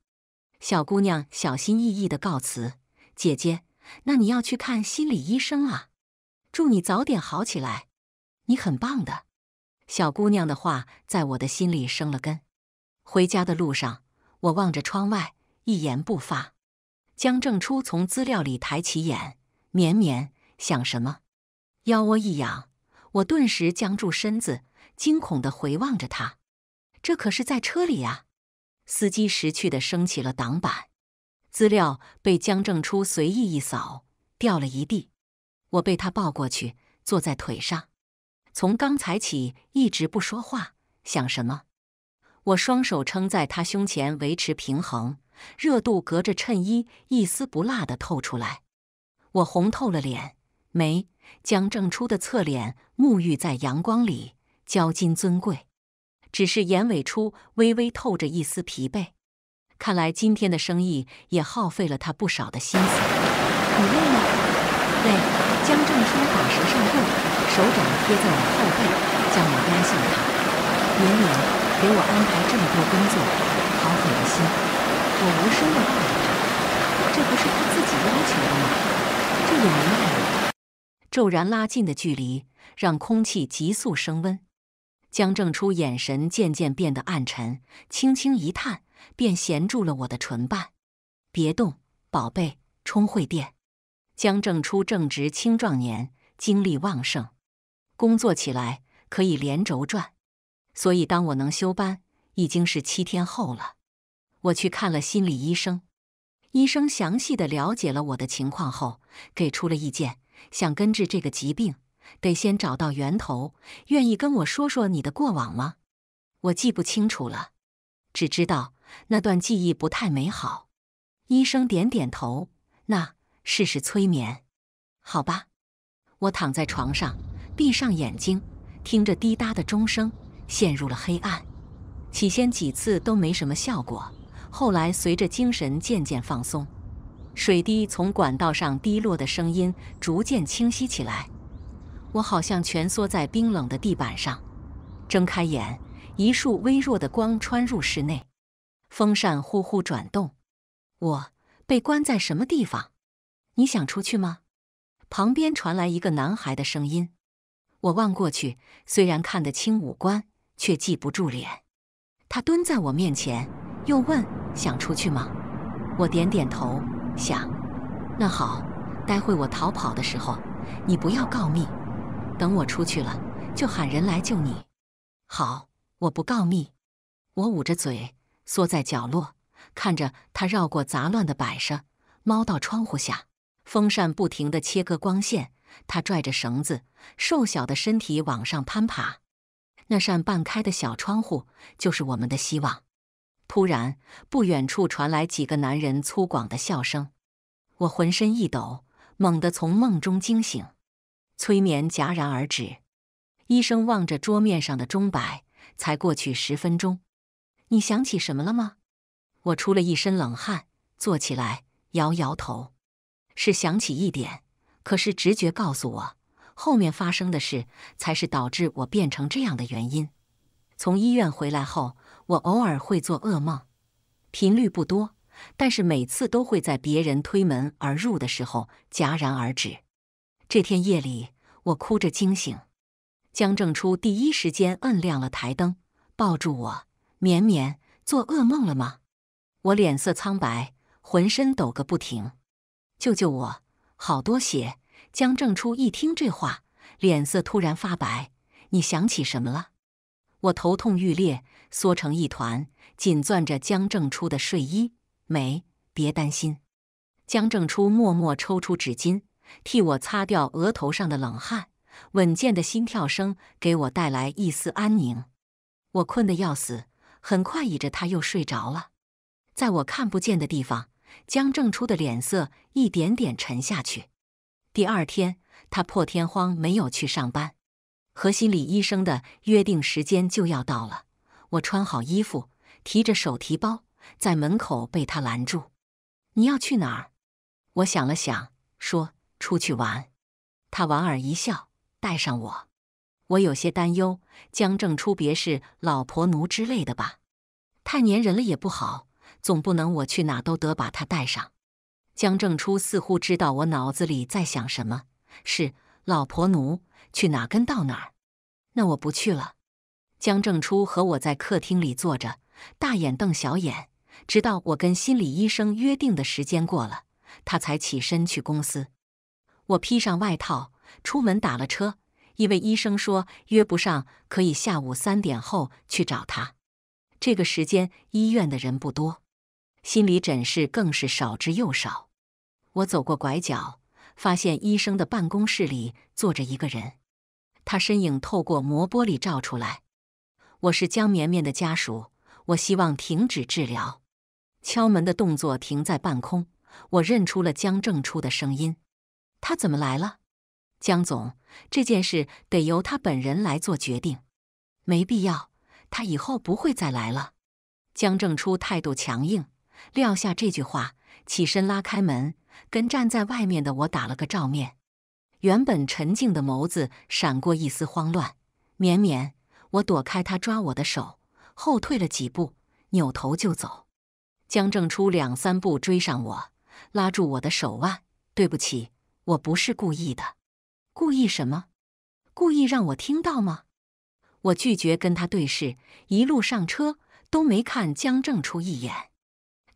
小姑娘小心翼翼的告辞，姐姐，那你要去看心理医生啊！祝你早点好起来，你很棒的。小姑娘的话在我的心里生了根。回家的路上，我望着窗外，一言不发。江正初从资料里抬起眼，绵绵，想什么？腰窝一仰。我顿时僵住身子，惊恐地回望着他。这可是在车里啊！司机识趣地升起了挡板，资料被江正初随意一扫，掉了一地。我被他抱过去，坐在腿上。从刚才起一直不说话，想什么？我双手撑在他胸前维持平衡，热度隔着衬衣一丝不落地透出来。我红透了脸，没江正初的侧脸。沐浴在阳光里，娇矜尊贵，只是眼尾处微微透着一丝疲惫。看来今天的生意也耗费了他不少的心思。你累了？累。江正初把蛇上又，手掌贴在我后背，将我压向他。年年给我安排这么多工作，好狠的心。我无声的看他，这不是他自己要求的吗？这也难怪。骤然拉近的距离。让空气急速升温，江正初眼神渐渐变得暗沉，轻轻一探，便衔住了我的唇瓣。别动，宝贝，充会电。江正初正值青壮年，精力旺盛，工作起来可以连轴转。所以，当我能休班，已经是七天后了。我去看了心理医生，医生详细的了解了我的情况后，给出了意见，想根治这个疾病。得先找到源头。愿意跟我说说你的过往吗？我记不清楚了，只知道那段记忆不太美好。医生点点头。那试试催眠，好吧。我躺在床上，闭上眼睛，听着滴答的钟声，陷入了黑暗。起先几次都没什么效果，后来随着精神渐渐放松，水滴从管道上滴落的声音逐渐清晰起来。我好像蜷缩在冰冷的地板上，睁开眼，一束微弱的光穿入室内，风扇呼呼转动。我被关在什么地方？你想出去吗？旁边传来一个男孩的声音。我望过去，虽然看得清五官，却记不住脸。他蹲在我面前，又问：“想出去吗？”我点点头，想。那好，待会我逃跑的时候，你不要告密。等我出去了，就喊人来救你。好，我不告密。我捂着嘴，缩在角落，看着他绕过杂乱的摆设，猫到窗户下。风扇不停地切割光线，他拽着绳子，瘦小的身体往上攀爬。那扇半开的小窗户就是我们的希望。突然，不远处传来几个男人粗犷的笑声，我浑身一抖，猛地从梦中惊醒。催眠戛然而止，医生望着桌面上的钟摆，才过去十分钟。你想起什么了吗？我出了一身冷汗，坐起来，摇摇头。是想起一点，可是直觉告诉我，后面发生的事才是导致我变成这样的原因。从医院回来后，我偶尔会做噩梦，频率不多，但是每次都会在别人推门而入的时候戛然而止。这天夜里，我哭着惊醒，江正初第一时间摁亮了台灯，抱住我：“绵绵，做噩梦了吗？”我脸色苍白，浑身抖个不停，“救救我，好多血！”江正初一听这话，脸色突然发白。“你想起什么了？”我头痛欲裂，缩成一团，紧攥着江正初的睡衣：“没，别担心。”江正初默默抽出纸巾。替我擦掉额头上的冷汗，稳健的心跳声给我带来一丝安宁。我困得要死，很快倚着他又睡着了。在我看不见的地方，江正初的脸色一点点沉下去。第二天，他破天荒没有去上班。和心理医生的约定时间就要到了，我穿好衣服，提着手提包，在门口被他拦住。“你要去哪儿？”我想了想，说。出去玩，他莞尔一笑，带上我。我有些担忧，江正初别是老婆奴之类的吧？太粘人了也不好，总不能我去哪都得把他带上。江正初似乎知道我脑子里在想什么，是老婆奴，去哪跟到哪儿。那我不去了。江正初和我在客厅里坐着，大眼瞪小眼，直到我跟心理医生约定的时间过了，他才起身去公司。我披上外套，出门打了车。一位医生说约不上，可以下午三点后去找他。这个时间医院的人不多，心理诊室更是少之又少。我走过拐角，发现医生的办公室里坐着一个人，他身影透过磨玻璃照出来。我是江绵绵的家属，我希望停止治疗。敲门的动作停在半空，我认出了江正初的声音。他怎么来了？江总，这件事得由他本人来做决定。没必要，他以后不会再来了。江正初态度强硬，撂下这句话，起身拉开门，跟站在外面的我打了个照面。原本沉静的眸子闪过一丝慌乱。绵绵，我躲开他抓我的手，后退了几步，扭头就走。江正初两三步追上我，拉住我的手腕：“对不起。”我不是故意的，故意什么？故意让我听到吗？我拒绝跟他对视，一路上车都没看江正初一眼。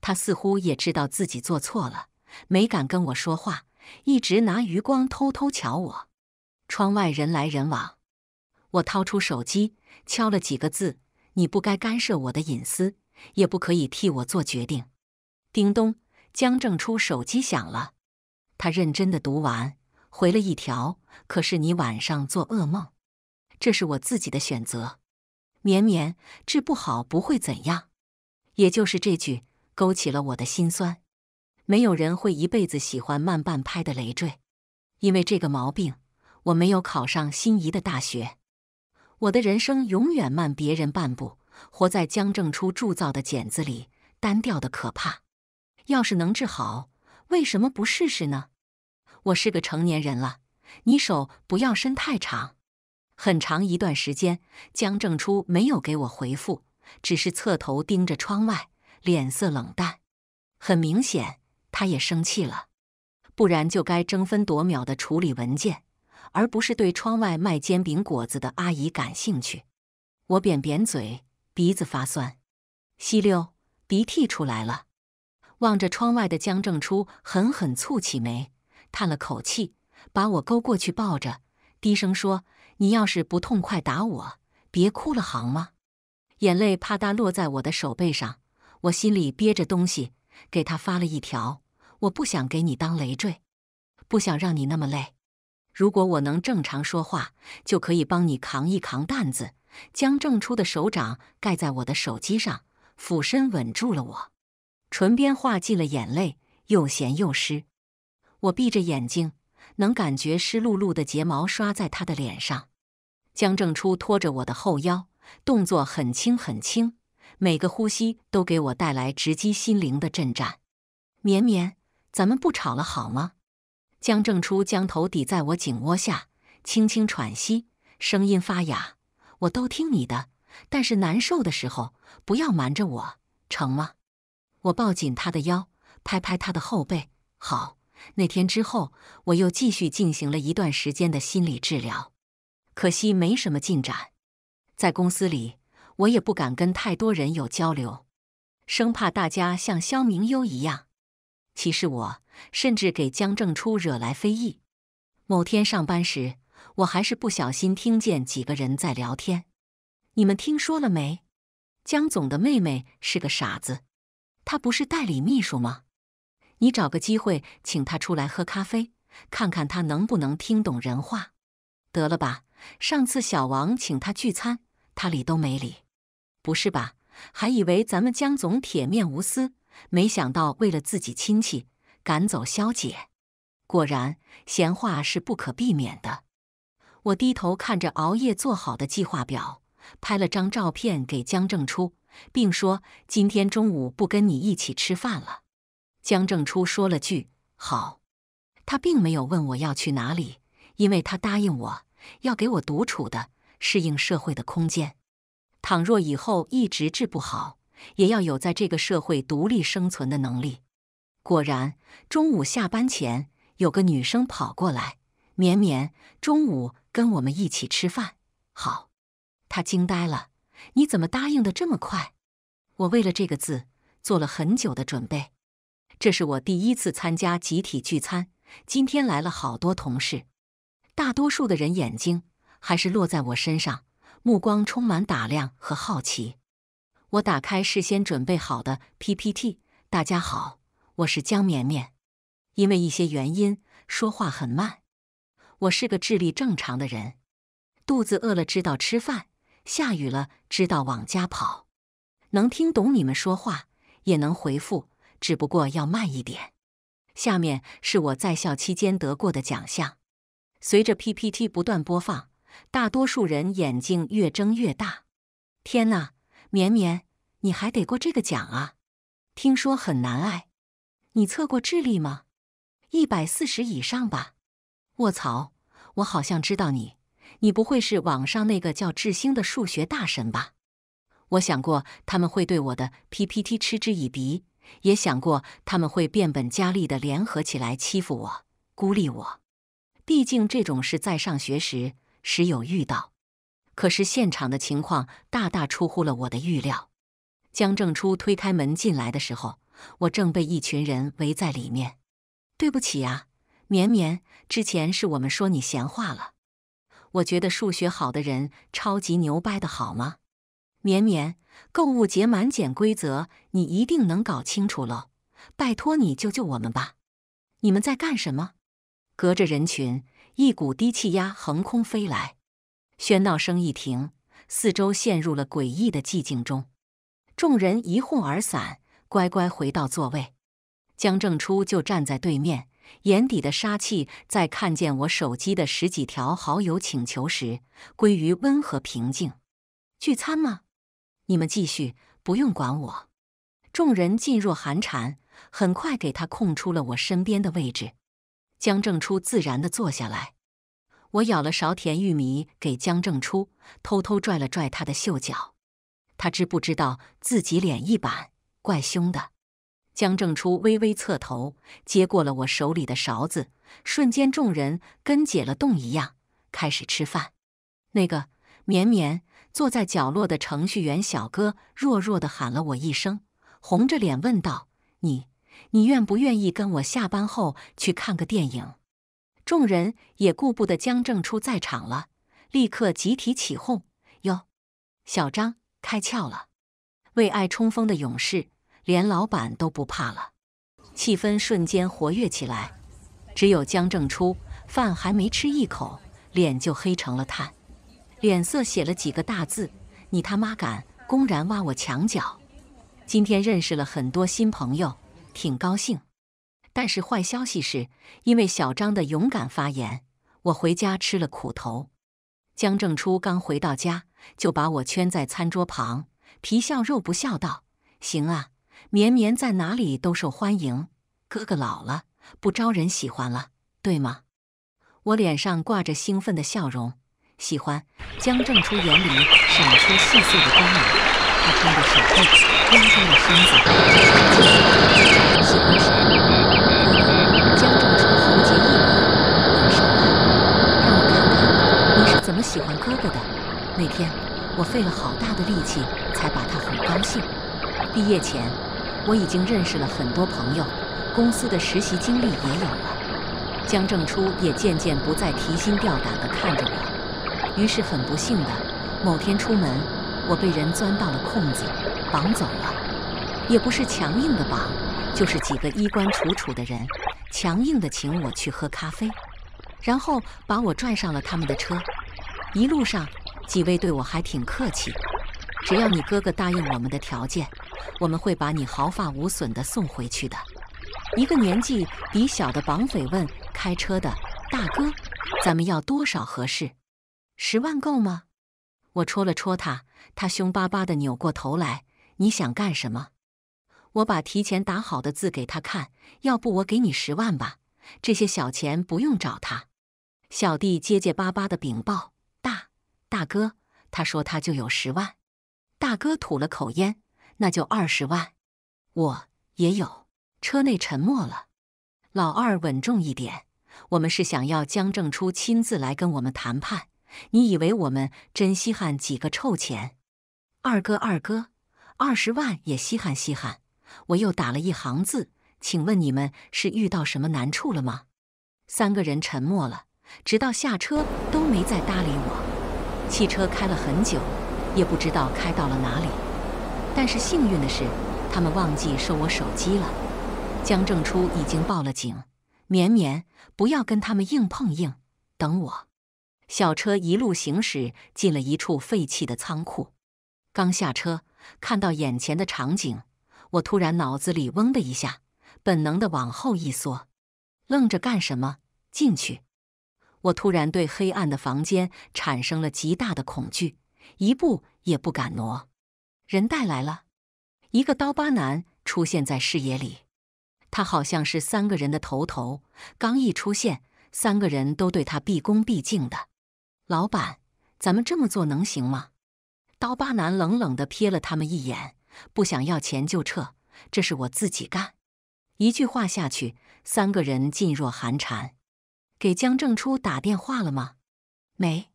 他似乎也知道自己做错了，没敢跟我说话，一直拿余光偷偷瞧我。窗外人来人往，我掏出手机，敲了几个字：“你不该干涉我的隐私，也不可以替我做决定。”叮咚，江正初手机响了。他认真的读完，回了一条：“可是你晚上做噩梦，这是我自己的选择。”绵绵治不好不会怎样，也就是这句勾起了我的心酸。没有人会一辈子喜欢慢半拍的累赘，因为这个毛病，我没有考上心仪的大学。我的人生永远慢别人半步，活在江正初铸造的茧子里，单调的可怕。要是能治好。为什么不试试呢？我是个成年人了，你手不要伸太长。很长一段时间，江正初没有给我回复，只是侧头盯着窗外，脸色冷淡。很明显，他也生气了，不然就该争分夺秒的处理文件，而不是对窗外卖煎饼果子的阿姨感兴趣。我扁扁嘴，鼻子发酸，吸溜，鼻涕出来了。望着窗外的江正初，狠狠蹙起眉，叹了口气，把我勾过去抱着，低声说：“你要是不痛快打我，别哭了，行吗？”眼泪啪嗒落在我的手背上，我心里憋着东西，给他发了一条：“我不想给你当累赘，不想让你那么累。如果我能正常说话，就可以帮你扛一扛担子。”江正初的手掌盖在我的手机上，俯身稳住了我。唇边画尽了眼泪，又咸又湿。我闭着眼睛，能感觉湿漉漉的睫毛刷在他的脸上。江正初拖着我的后腰，动作很轻很轻，每个呼吸都给我带来直击心灵的震颤。绵绵，咱们不吵了好吗？江正初将头抵在我颈窝下，轻轻喘息，声音发哑。我都听你的，但是难受的时候不要瞒着我，成吗？我抱紧他的腰，拍拍他的后背。好，那天之后，我又继续进行了一段时间的心理治疗，可惜没什么进展。在公司里，我也不敢跟太多人有交流，生怕大家像肖明优一样歧视我，甚至给江正初惹来非议。某天上班时，我还是不小心听见几个人在聊天：“你们听说了没？江总的妹妹是个傻子。”他不是代理秘书吗？你找个机会请他出来喝咖啡，看看他能不能听懂人话。得了吧，上次小王请他聚餐，他理都没理。不是吧？还以为咱们江总铁面无私，没想到为了自己亲戚赶走肖姐。果然，闲话是不可避免的。我低头看着熬夜做好的计划表，拍了张照片给江正初。并说：“今天中午不跟你一起吃饭了。”江正初说了句：“好。”他并没有问我要去哪里，因为他答应我要给我独处的、适应社会的空间。倘若以后一直治不好，也要有在这个社会独立生存的能力。果然，中午下班前，有个女生跑过来：“绵绵，中午跟我们一起吃饭。”好，他惊呆了。你怎么答应的这么快？我为了这个字做了很久的准备。这是我第一次参加集体聚餐，今天来了好多同事，大多数的人眼睛还是落在我身上，目光充满打量和好奇。我打开事先准备好的 PPT，大家好，我是江绵绵，因为一些原因说话很慢。我是个智力正常的人，肚子饿了知道吃饭。下雨了，知道往家跑。能听懂你们说话，也能回复，只不过要慢一点。下面是我在校期间得过的奖项。随着 PPT 不断播放，大多数人眼睛越睁越大。天呐，绵绵，你还得过这个奖啊？听说很难哎。你测过智力吗？一百四十以上吧。卧槽，我好像知道你。你不会是网上那个叫智星的数学大神吧？我想过他们会对我的 PPT 嗤之以鼻，也想过他们会变本加厉的联合起来欺负我、孤立我。毕竟这种事在上学时时有遇到。可是现场的情况大大出乎了我的预料。江正初推开门进来的时候，我正被一群人围在里面。对不起啊，绵绵，之前是我们说你闲话了。我觉得数学好的人超级牛掰的，好吗？绵绵，购物节满减规则你一定能搞清楚了，拜托你救救我们吧！你们在干什么？隔着人群，一股低气压横空飞来，喧闹声一停，四周陷入了诡异的寂静中，众人一哄而散，乖乖回到座位。江正初就站在对面。眼底的杀气，在看见我手机的十几条好友请求时，归于温和平静。聚餐吗？你们继续，不用管我。众人噤若寒蝉，很快给他空出了我身边的位置。江正初自然的坐下来，我舀了勺甜玉米给江正初，偷偷拽了拽他的袖角。他知不知道自己脸一板，怪凶的。江正初微微侧头，接过了我手里的勺子。瞬间，众人跟解了冻一样，开始吃饭。那个绵绵坐在角落的程序员小哥，弱弱的喊了我一声，红着脸问道：“你，你愿不愿意跟我下班后去看个电影？”众人也顾不得江正初在场了，立刻集体起哄：“哟，小张开窍了，为爱冲锋的勇士！”连老板都不怕了，气氛瞬间活跃起来。只有江正初饭还没吃一口，脸就黑成了炭，脸色写了几个大字：“你他妈敢，公然挖我墙角！”今天认识了很多新朋友，挺高兴。但是坏消息是，因为小张的勇敢发言，我回家吃了苦头。江正初刚回到家，就把我圈在餐桌旁，皮笑肉不笑道：“行啊。”绵绵在哪里都受欢迎，哥哥老了不招人喜欢了，对吗？我脸上挂着兴奋的笑容，喜欢。江正初眼里闪出细碎的光芒，他撑着手臂，弯下了身子。喜欢谁？江正初喉结一动，冷声道：“让我看看你是怎么喜欢哥哥的。那天我费了好大的力气才把他哄高兴。毕业前。”我已经认识了很多朋友，公司的实习经历也有了。江正初也渐渐不再提心吊胆地看着我，于是很不幸的，某天出门，我被人钻到了空子，绑走了。也不是强硬的绑，就是几个衣冠楚楚的人，强硬的请我去喝咖啡，然后把我拽上了他们的车。一路上，几位对我还挺客气，只要你哥哥答应我们的条件。我们会把你毫发无损的送回去的。一个年纪比小的绑匪问开车的大哥：“咱们要多少合适？十万够吗？”我戳了戳他，他凶巴巴的扭过头来：“你想干什么？”我把提前打好的字给他看：“要不我给你十万吧，这些小钱不用找他。”小弟结结巴巴的禀报：“大大哥，他说他就有十万。”大哥吐了口烟。那就二十万，我也有。车内沉默了。老二稳重一点，我们是想要江正初亲自来跟我们谈判。你以为我们真稀罕几个臭钱？二哥，二哥，二十万也稀罕稀罕。我又打了一行字，请问你们是遇到什么难处了吗？三个人沉默了，直到下车都没再搭理我。汽车开了很久，也不知道开到了哪里。但是幸运的是，他们忘记收我手机了。江正初已经报了警。绵绵，不要跟他们硬碰硬，等我。小车一路行驶，进了一处废弃的仓库。刚下车，看到眼前的场景，我突然脑子里嗡的一下，本能的往后一缩。愣着干什么？进去！我突然对黑暗的房间产生了极大的恐惧，一步也不敢挪。人带来了，一个刀疤男出现在视野里，他好像是三个人的头头。刚一出现，三个人都对他毕恭毕敬的。老板，咱们这么做能行吗？刀疤男冷冷地瞥了他们一眼，不想要钱就撤，这是我自己干。一句话下去，三个人噤若寒蝉。给江正初打电话了吗？没。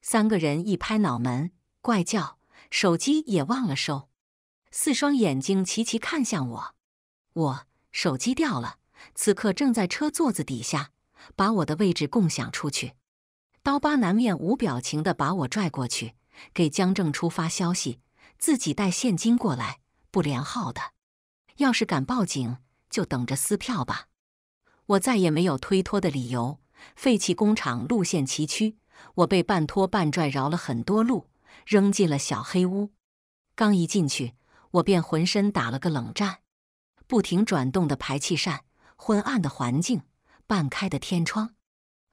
三个人一拍脑门，怪叫。手机也忘了收，四双眼睛齐齐看向我。我手机掉了，此刻正在车座子底下。把我的位置共享出去。刀疤男面无表情的把我拽过去，给江正初发消息：自己带现金过来，不连号的。要是敢报警，就等着撕票吧。我再也没有推脱的理由。废弃工厂路线崎岖，我被半拖半拽绕了很多路。扔进了小黑屋，刚一进去，我便浑身打了个冷战。不停转动的排气扇，昏暗的环境，半开的天窗，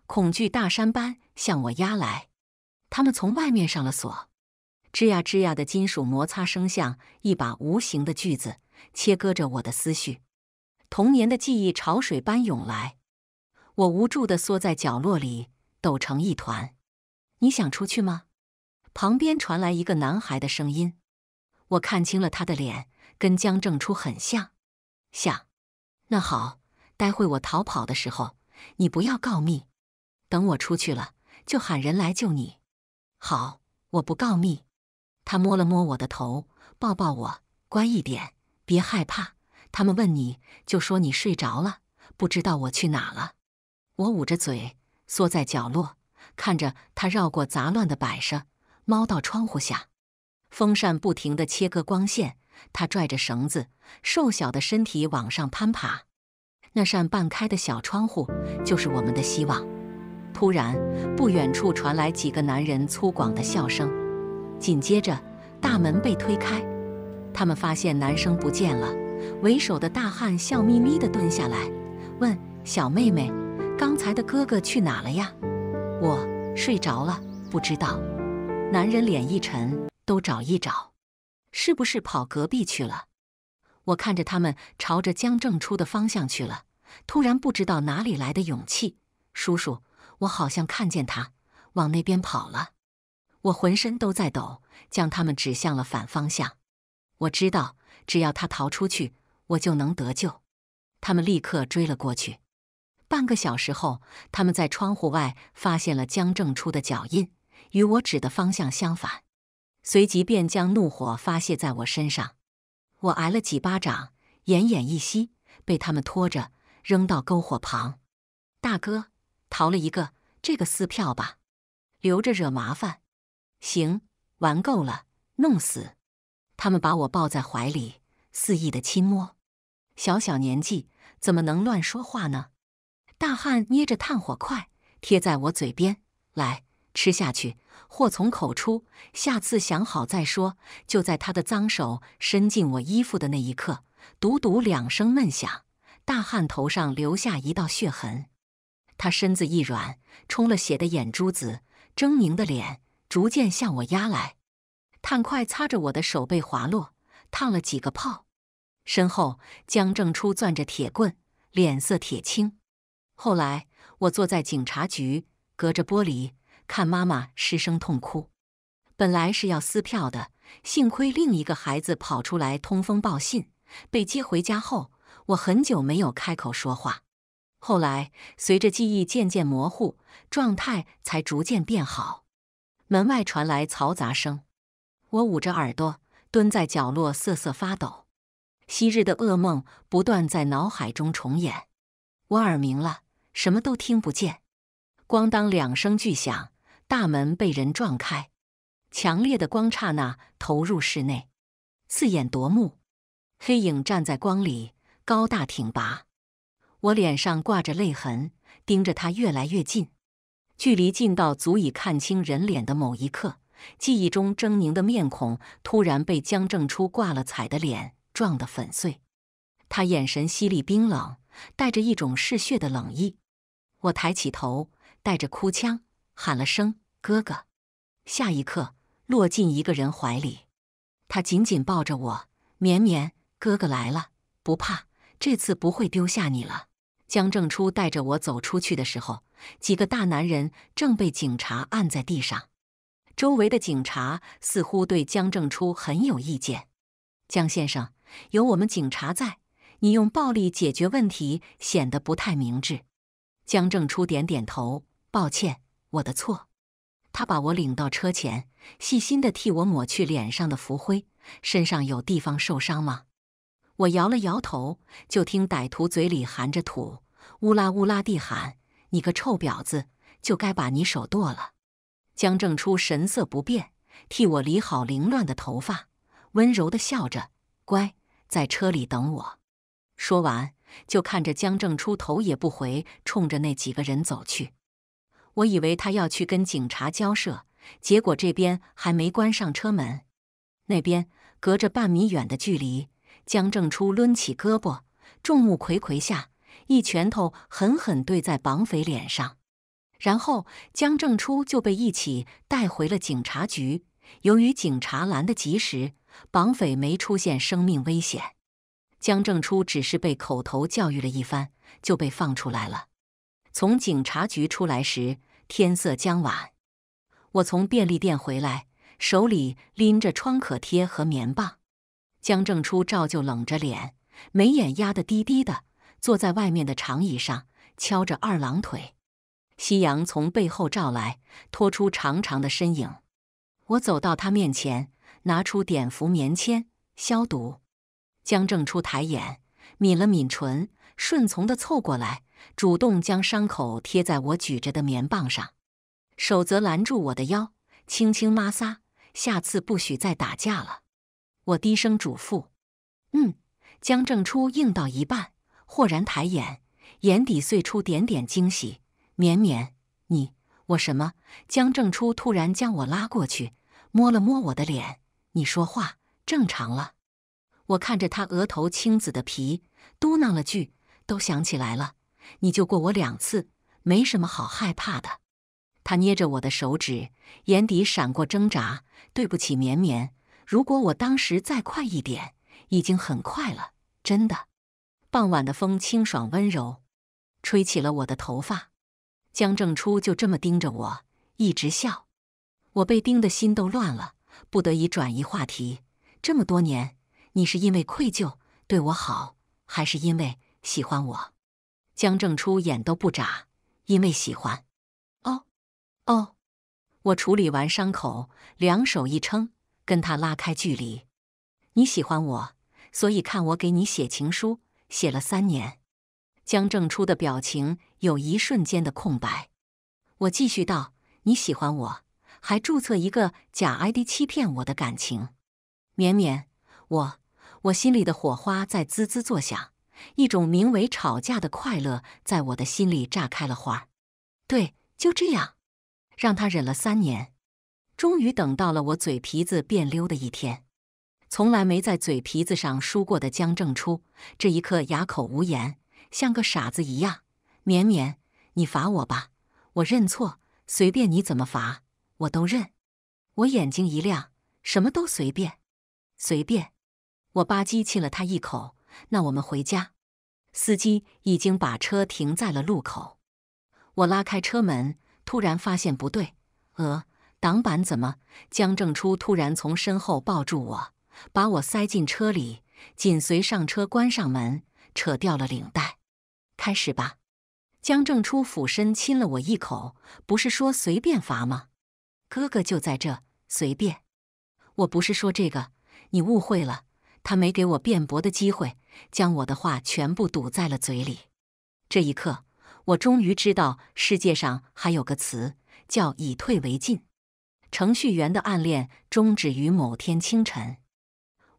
恐惧大山般向我压来。他们从外面上了锁，吱呀吱呀的金属摩擦声像一把无形的锯子，切割着我的思绪。童年的记忆潮水般涌来，我无助的缩在角落里，抖成一团。你想出去吗？旁边传来一个男孩的声音，我看清了他的脸，跟江正初很像。像，那好，待会我逃跑的时候，你不要告密，等我出去了，就喊人来救你。好，我不告密。他摸了摸我的头，抱抱我，乖一点，别害怕。他们问你，就说你睡着了，不知道我去哪了。我捂着嘴，缩在角落，看着他绕过杂乱的摆设。猫到窗户下，风扇不停地切割光线。它拽着绳子，瘦小的身体往上攀爬。那扇半开的小窗户就是我们的希望。突然，不远处传来几个男人粗犷的笑声。紧接着，大门被推开，他们发现男生不见了。为首的大汉笑眯眯地蹲下来，问：“小妹妹，刚才的哥哥去哪了呀？”“我睡着了，不知道。”男人脸一沉，都找一找，是不是跑隔壁去了？我看着他们朝着江正初的方向去了，突然不知道哪里来的勇气，叔叔，我好像看见他往那边跑了。我浑身都在抖，将他们指向了反方向。我知道，只要他逃出去，我就能得救。他们立刻追了过去。半个小时后，他们在窗户外发现了江正初的脚印。与我指的方向相反，随即便将怒火发泄在我身上。我挨了几巴掌，奄奄一息，被他们拖着扔到篝火旁。大哥，逃了一个，这个撕票吧，留着惹麻烦。行，玩够了，弄死。他们把我抱在怀里，肆意的亲摸。小小年纪怎么能乱说话呢？大汉捏着炭火块贴在我嘴边，来。吃下去，祸从口出。下次想好再说。就在他的脏手伸进我衣服的那一刻，独独两声闷响，大汉头上留下一道血痕。他身子一软，冲了血的眼珠子，狰狞的脸逐渐向我压来。炭块擦着我的手背滑落，烫了几个泡。身后，江正初攥着铁棍，脸色铁青。后来，我坐在警察局，隔着玻璃。看妈妈失声痛哭，本来是要撕票的，幸亏另一个孩子跑出来通风报信。被接回家后，我很久没有开口说话。后来随着记忆渐渐模糊，状态才逐渐变好。门外传来嘈杂声，我捂着耳朵蹲在角落瑟瑟发抖。昔日的噩梦不断在脑海中重演，我耳鸣了，什么都听不见。咣当两声巨响。大门被人撞开，强烈的光刹那投入室内，刺眼夺目。黑影站在光里，高大挺拔。我脸上挂着泪痕，盯着他越来越近，距离近到足以看清人脸的某一刻，记忆中狰狞的面孔突然被江正初挂了彩的脸撞得粉碎。他眼神犀利冰冷，带着一种嗜血的冷意。我抬起头，带着哭腔。喊了声“哥哥”，下一刻落进一个人怀里。他紧紧抱着我，绵绵，哥哥来了，不怕，这次不会丢下你了。江正初带着我走出去的时候，几个大男人正被警察按在地上。周围的警察似乎对江正初很有意见。江先生，有我们警察在，你用暴力解决问题显得不太明智。江正初点点头，抱歉。我的错，他把我领到车前，细心地替我抹去脸上的浮灰。身上有地方受伤吗？我摇了摇头，就听歹徒嘴里含着土，乌拉乌拉地喊：“你个臭婊子，就该把你手剁了。”江正初神色不变，替我理好凌乱的头发，温柔地笑着：“乖，在车里等我。”说完，就看着江正初头也不回，冲着那几个人走去。我以为他要去跟警察交涉，结果这边还没关上车门，那边隔着半米远的距离，江正初抡起胳膊，众目睽睽下一拳头狠狠对在绑匪脸上，然后江正初就被一起带回了警察局。由于警察拦得及时，绑匪没出现生命危险，江正初只是被口头教育了一番，就被放出来了。从警察局出来时，天色将晚。我从便利店回来，手里拎着创可贴和棉棒。江正初照旧冷着脸，眉眼压得低低的，坐在外面的长椅上，敲着二郎腿。夕阳从背后照来，拖出长长的身影。我走到他面前，拿出碘伏棉签消毒。江正初抬眼，抿了抿唇，顺从的凑过来。主动将伤口贴在我举着的棉棒上，手则拦住我的腰，轻轻摩挲。下次不许再打架了，我低声嘱咐。嗯，江正初应到一半，豁然抬眼，眼底碎出点点惊喜。绵绵，你我什么？江正初突然将我拉过去，摸了摸我的脸，你说话正常了。我看着他额头青紫的皮，嘟囔了句：“都想起来了。”你救过我两次，没什么好害怕的。他捏着我的手指，眼底闪过挣扎。对不起，绵绵，如果我当时再快一点，已经很快了，真的。傍晚的风清爽温柔，吹起了我的头发。江正初就这么盯着我，一直笑。我被盯的心都乱了，不得已转移话题。这么多年，你是因为愧疚对我好，还是因为喜欢我？江正初眼都不眨，因为喜欢。哦，哦，我处理完伤口，两手一撑，跟他拉开距离。你喜欢我，所以看我给你写情书，写了三年。江正初的表情有一瞬间的空白。我继续道：“你喜欢我，还注册一个假 ID 欺骗我的感情。”绵绵，我我心里的火花在滋滋作响。一种名为吵架的快乐，在我的心里炸开了花儿。对，就这样，让他忍了三年，终于等到了我嘴皮子变溜的一天。从来没在嘴皮子上输过的江正初，这一刻哑口无言，像个傻子一样。绵绵，你罚我吧，我认错，随便你怎么罚，我都认。我眼睛一亮，什么都随便，随便。我吧唧亲了他一口。那我们回家。司机已经把车停在了路口。我拉开车门，突然发现不对，呃，挡板怎么？江正初突然从身后抱住我，把我塞进车里，紧随上车，关上门，扯掉了领带。开始吧。江正初俯身亲了我一口。不是说随便罚吗？哥哥就在这，随便。我不是说这个，你误会了。他没给我辩驳的机会。将我的话全部堵在了嘴里。这一刻，我终于知道世界上还有个词叫“以退为进”。程序员的暗恋终止于某天清晨。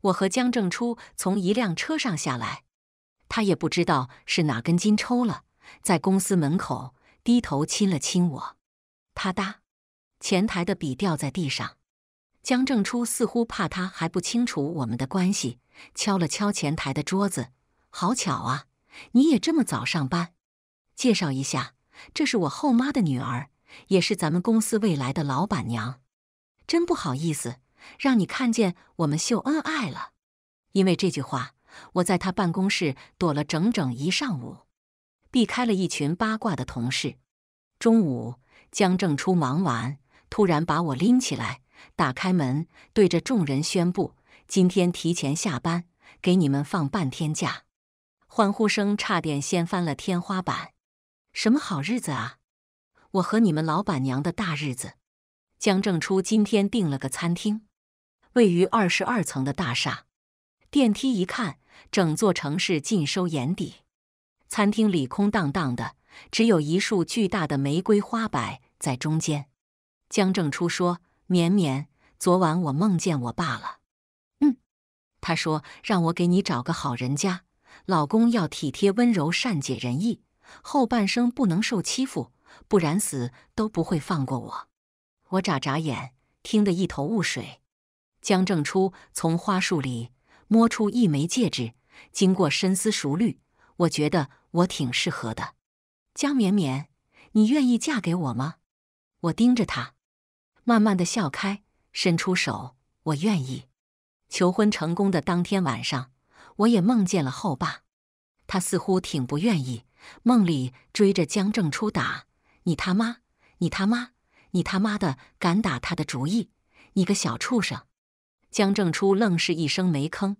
我和江正初从一辆车上下来，他也不知道是哪根筋抽了，在公司门口低头亲了亲我。啪嗒，前台的笔掉在地上。江正初似乎怕他还不清楚我们的关系。敲了敲前台的桌子，好巧啊！你也这么早上班？介绍一下，这是我后妈的女儿，也是咱们公司未来的老板娘。真不好意思，让你看见我们秀恩爱了。因为这句话，我在他办公室躲了整整一上午，避开了一群八卦的同事。中午，江正初忙完，突然把我拎起来，打开门，对着众人宣布。今天提前下班，给你们放半天假。欢呼声差点掀翻了天花板。什么好日子啊！我和你们老板娘的大日子。江正初今天订了个餐厅，位于二十二层的大厦。电梯一看，整座城市尽收眼底。餐厅里空荡荡的，只有一束巨大的玫瑰花摆在中间。江正初说：“绵绵，昨晚我梦见我爸了。”他说：“让我给你找个好人家，老公要体贴温柔、善解人意，后半生不能受欺负，不然死都不会放过我。”我眨眨眼，听得一头雾水。江正初从花束里摸出一枚戒指，经过深思熟虑，我觉得我挺适合的。江绵绵，你愿意嫁给我吗？我盯着他，慢慢的笑开，伸出手：“我愿意。”求婚成功的当天晚上，我也梦见了后爸，他似乎挺不愿意。梦里追着江正初打，你他妈，你他妈，你他妈的敢打他的主意，你个小畜生！江正初愣是一声没吭，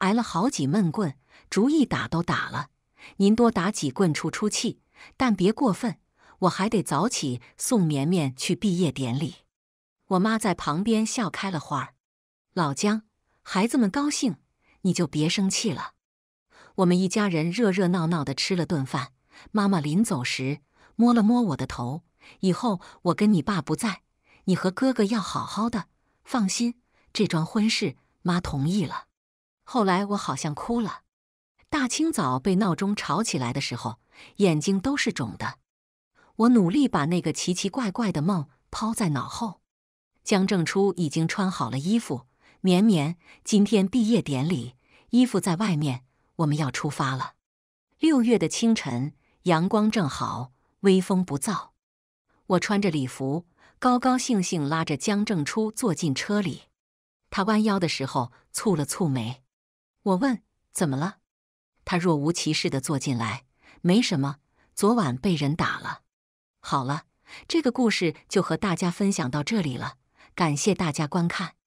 挨了好几闷棍，主意打都打了，您多打几棍出出气，但别过分，我还得早起送绵绵去毕业典礼。我妈在旁边笑开了花儿，老江。孩子们高兴，你就别生气了。我们一家人热热闹闹的吃了顿饭。妈妈临走时摸了摸我的头，以后我跟你爸不在，你和哥哥要好好的。放心，这桩婚事妈同意了。后来我好像哭了，大清早被闹钟吵起来的时候，眼睛都是肿的。我努力把那个奇奇怪怪的梦抛在脑后。江正初已经穿好了衣服。绵绵，今天毕业典礼，衣服在外面，我们要出发了。六月的清晨，阳光正好，微风不燥。我穿着礼服，高高兴兴拉着江正初坐进车里。他弯腰的时候蹙了蹙眉，我问：“怎么了？”他若无其事地坐进来，没什么。昨晚被人打了。好了，这个故事就和大家分享到这里了，感谢大家观看。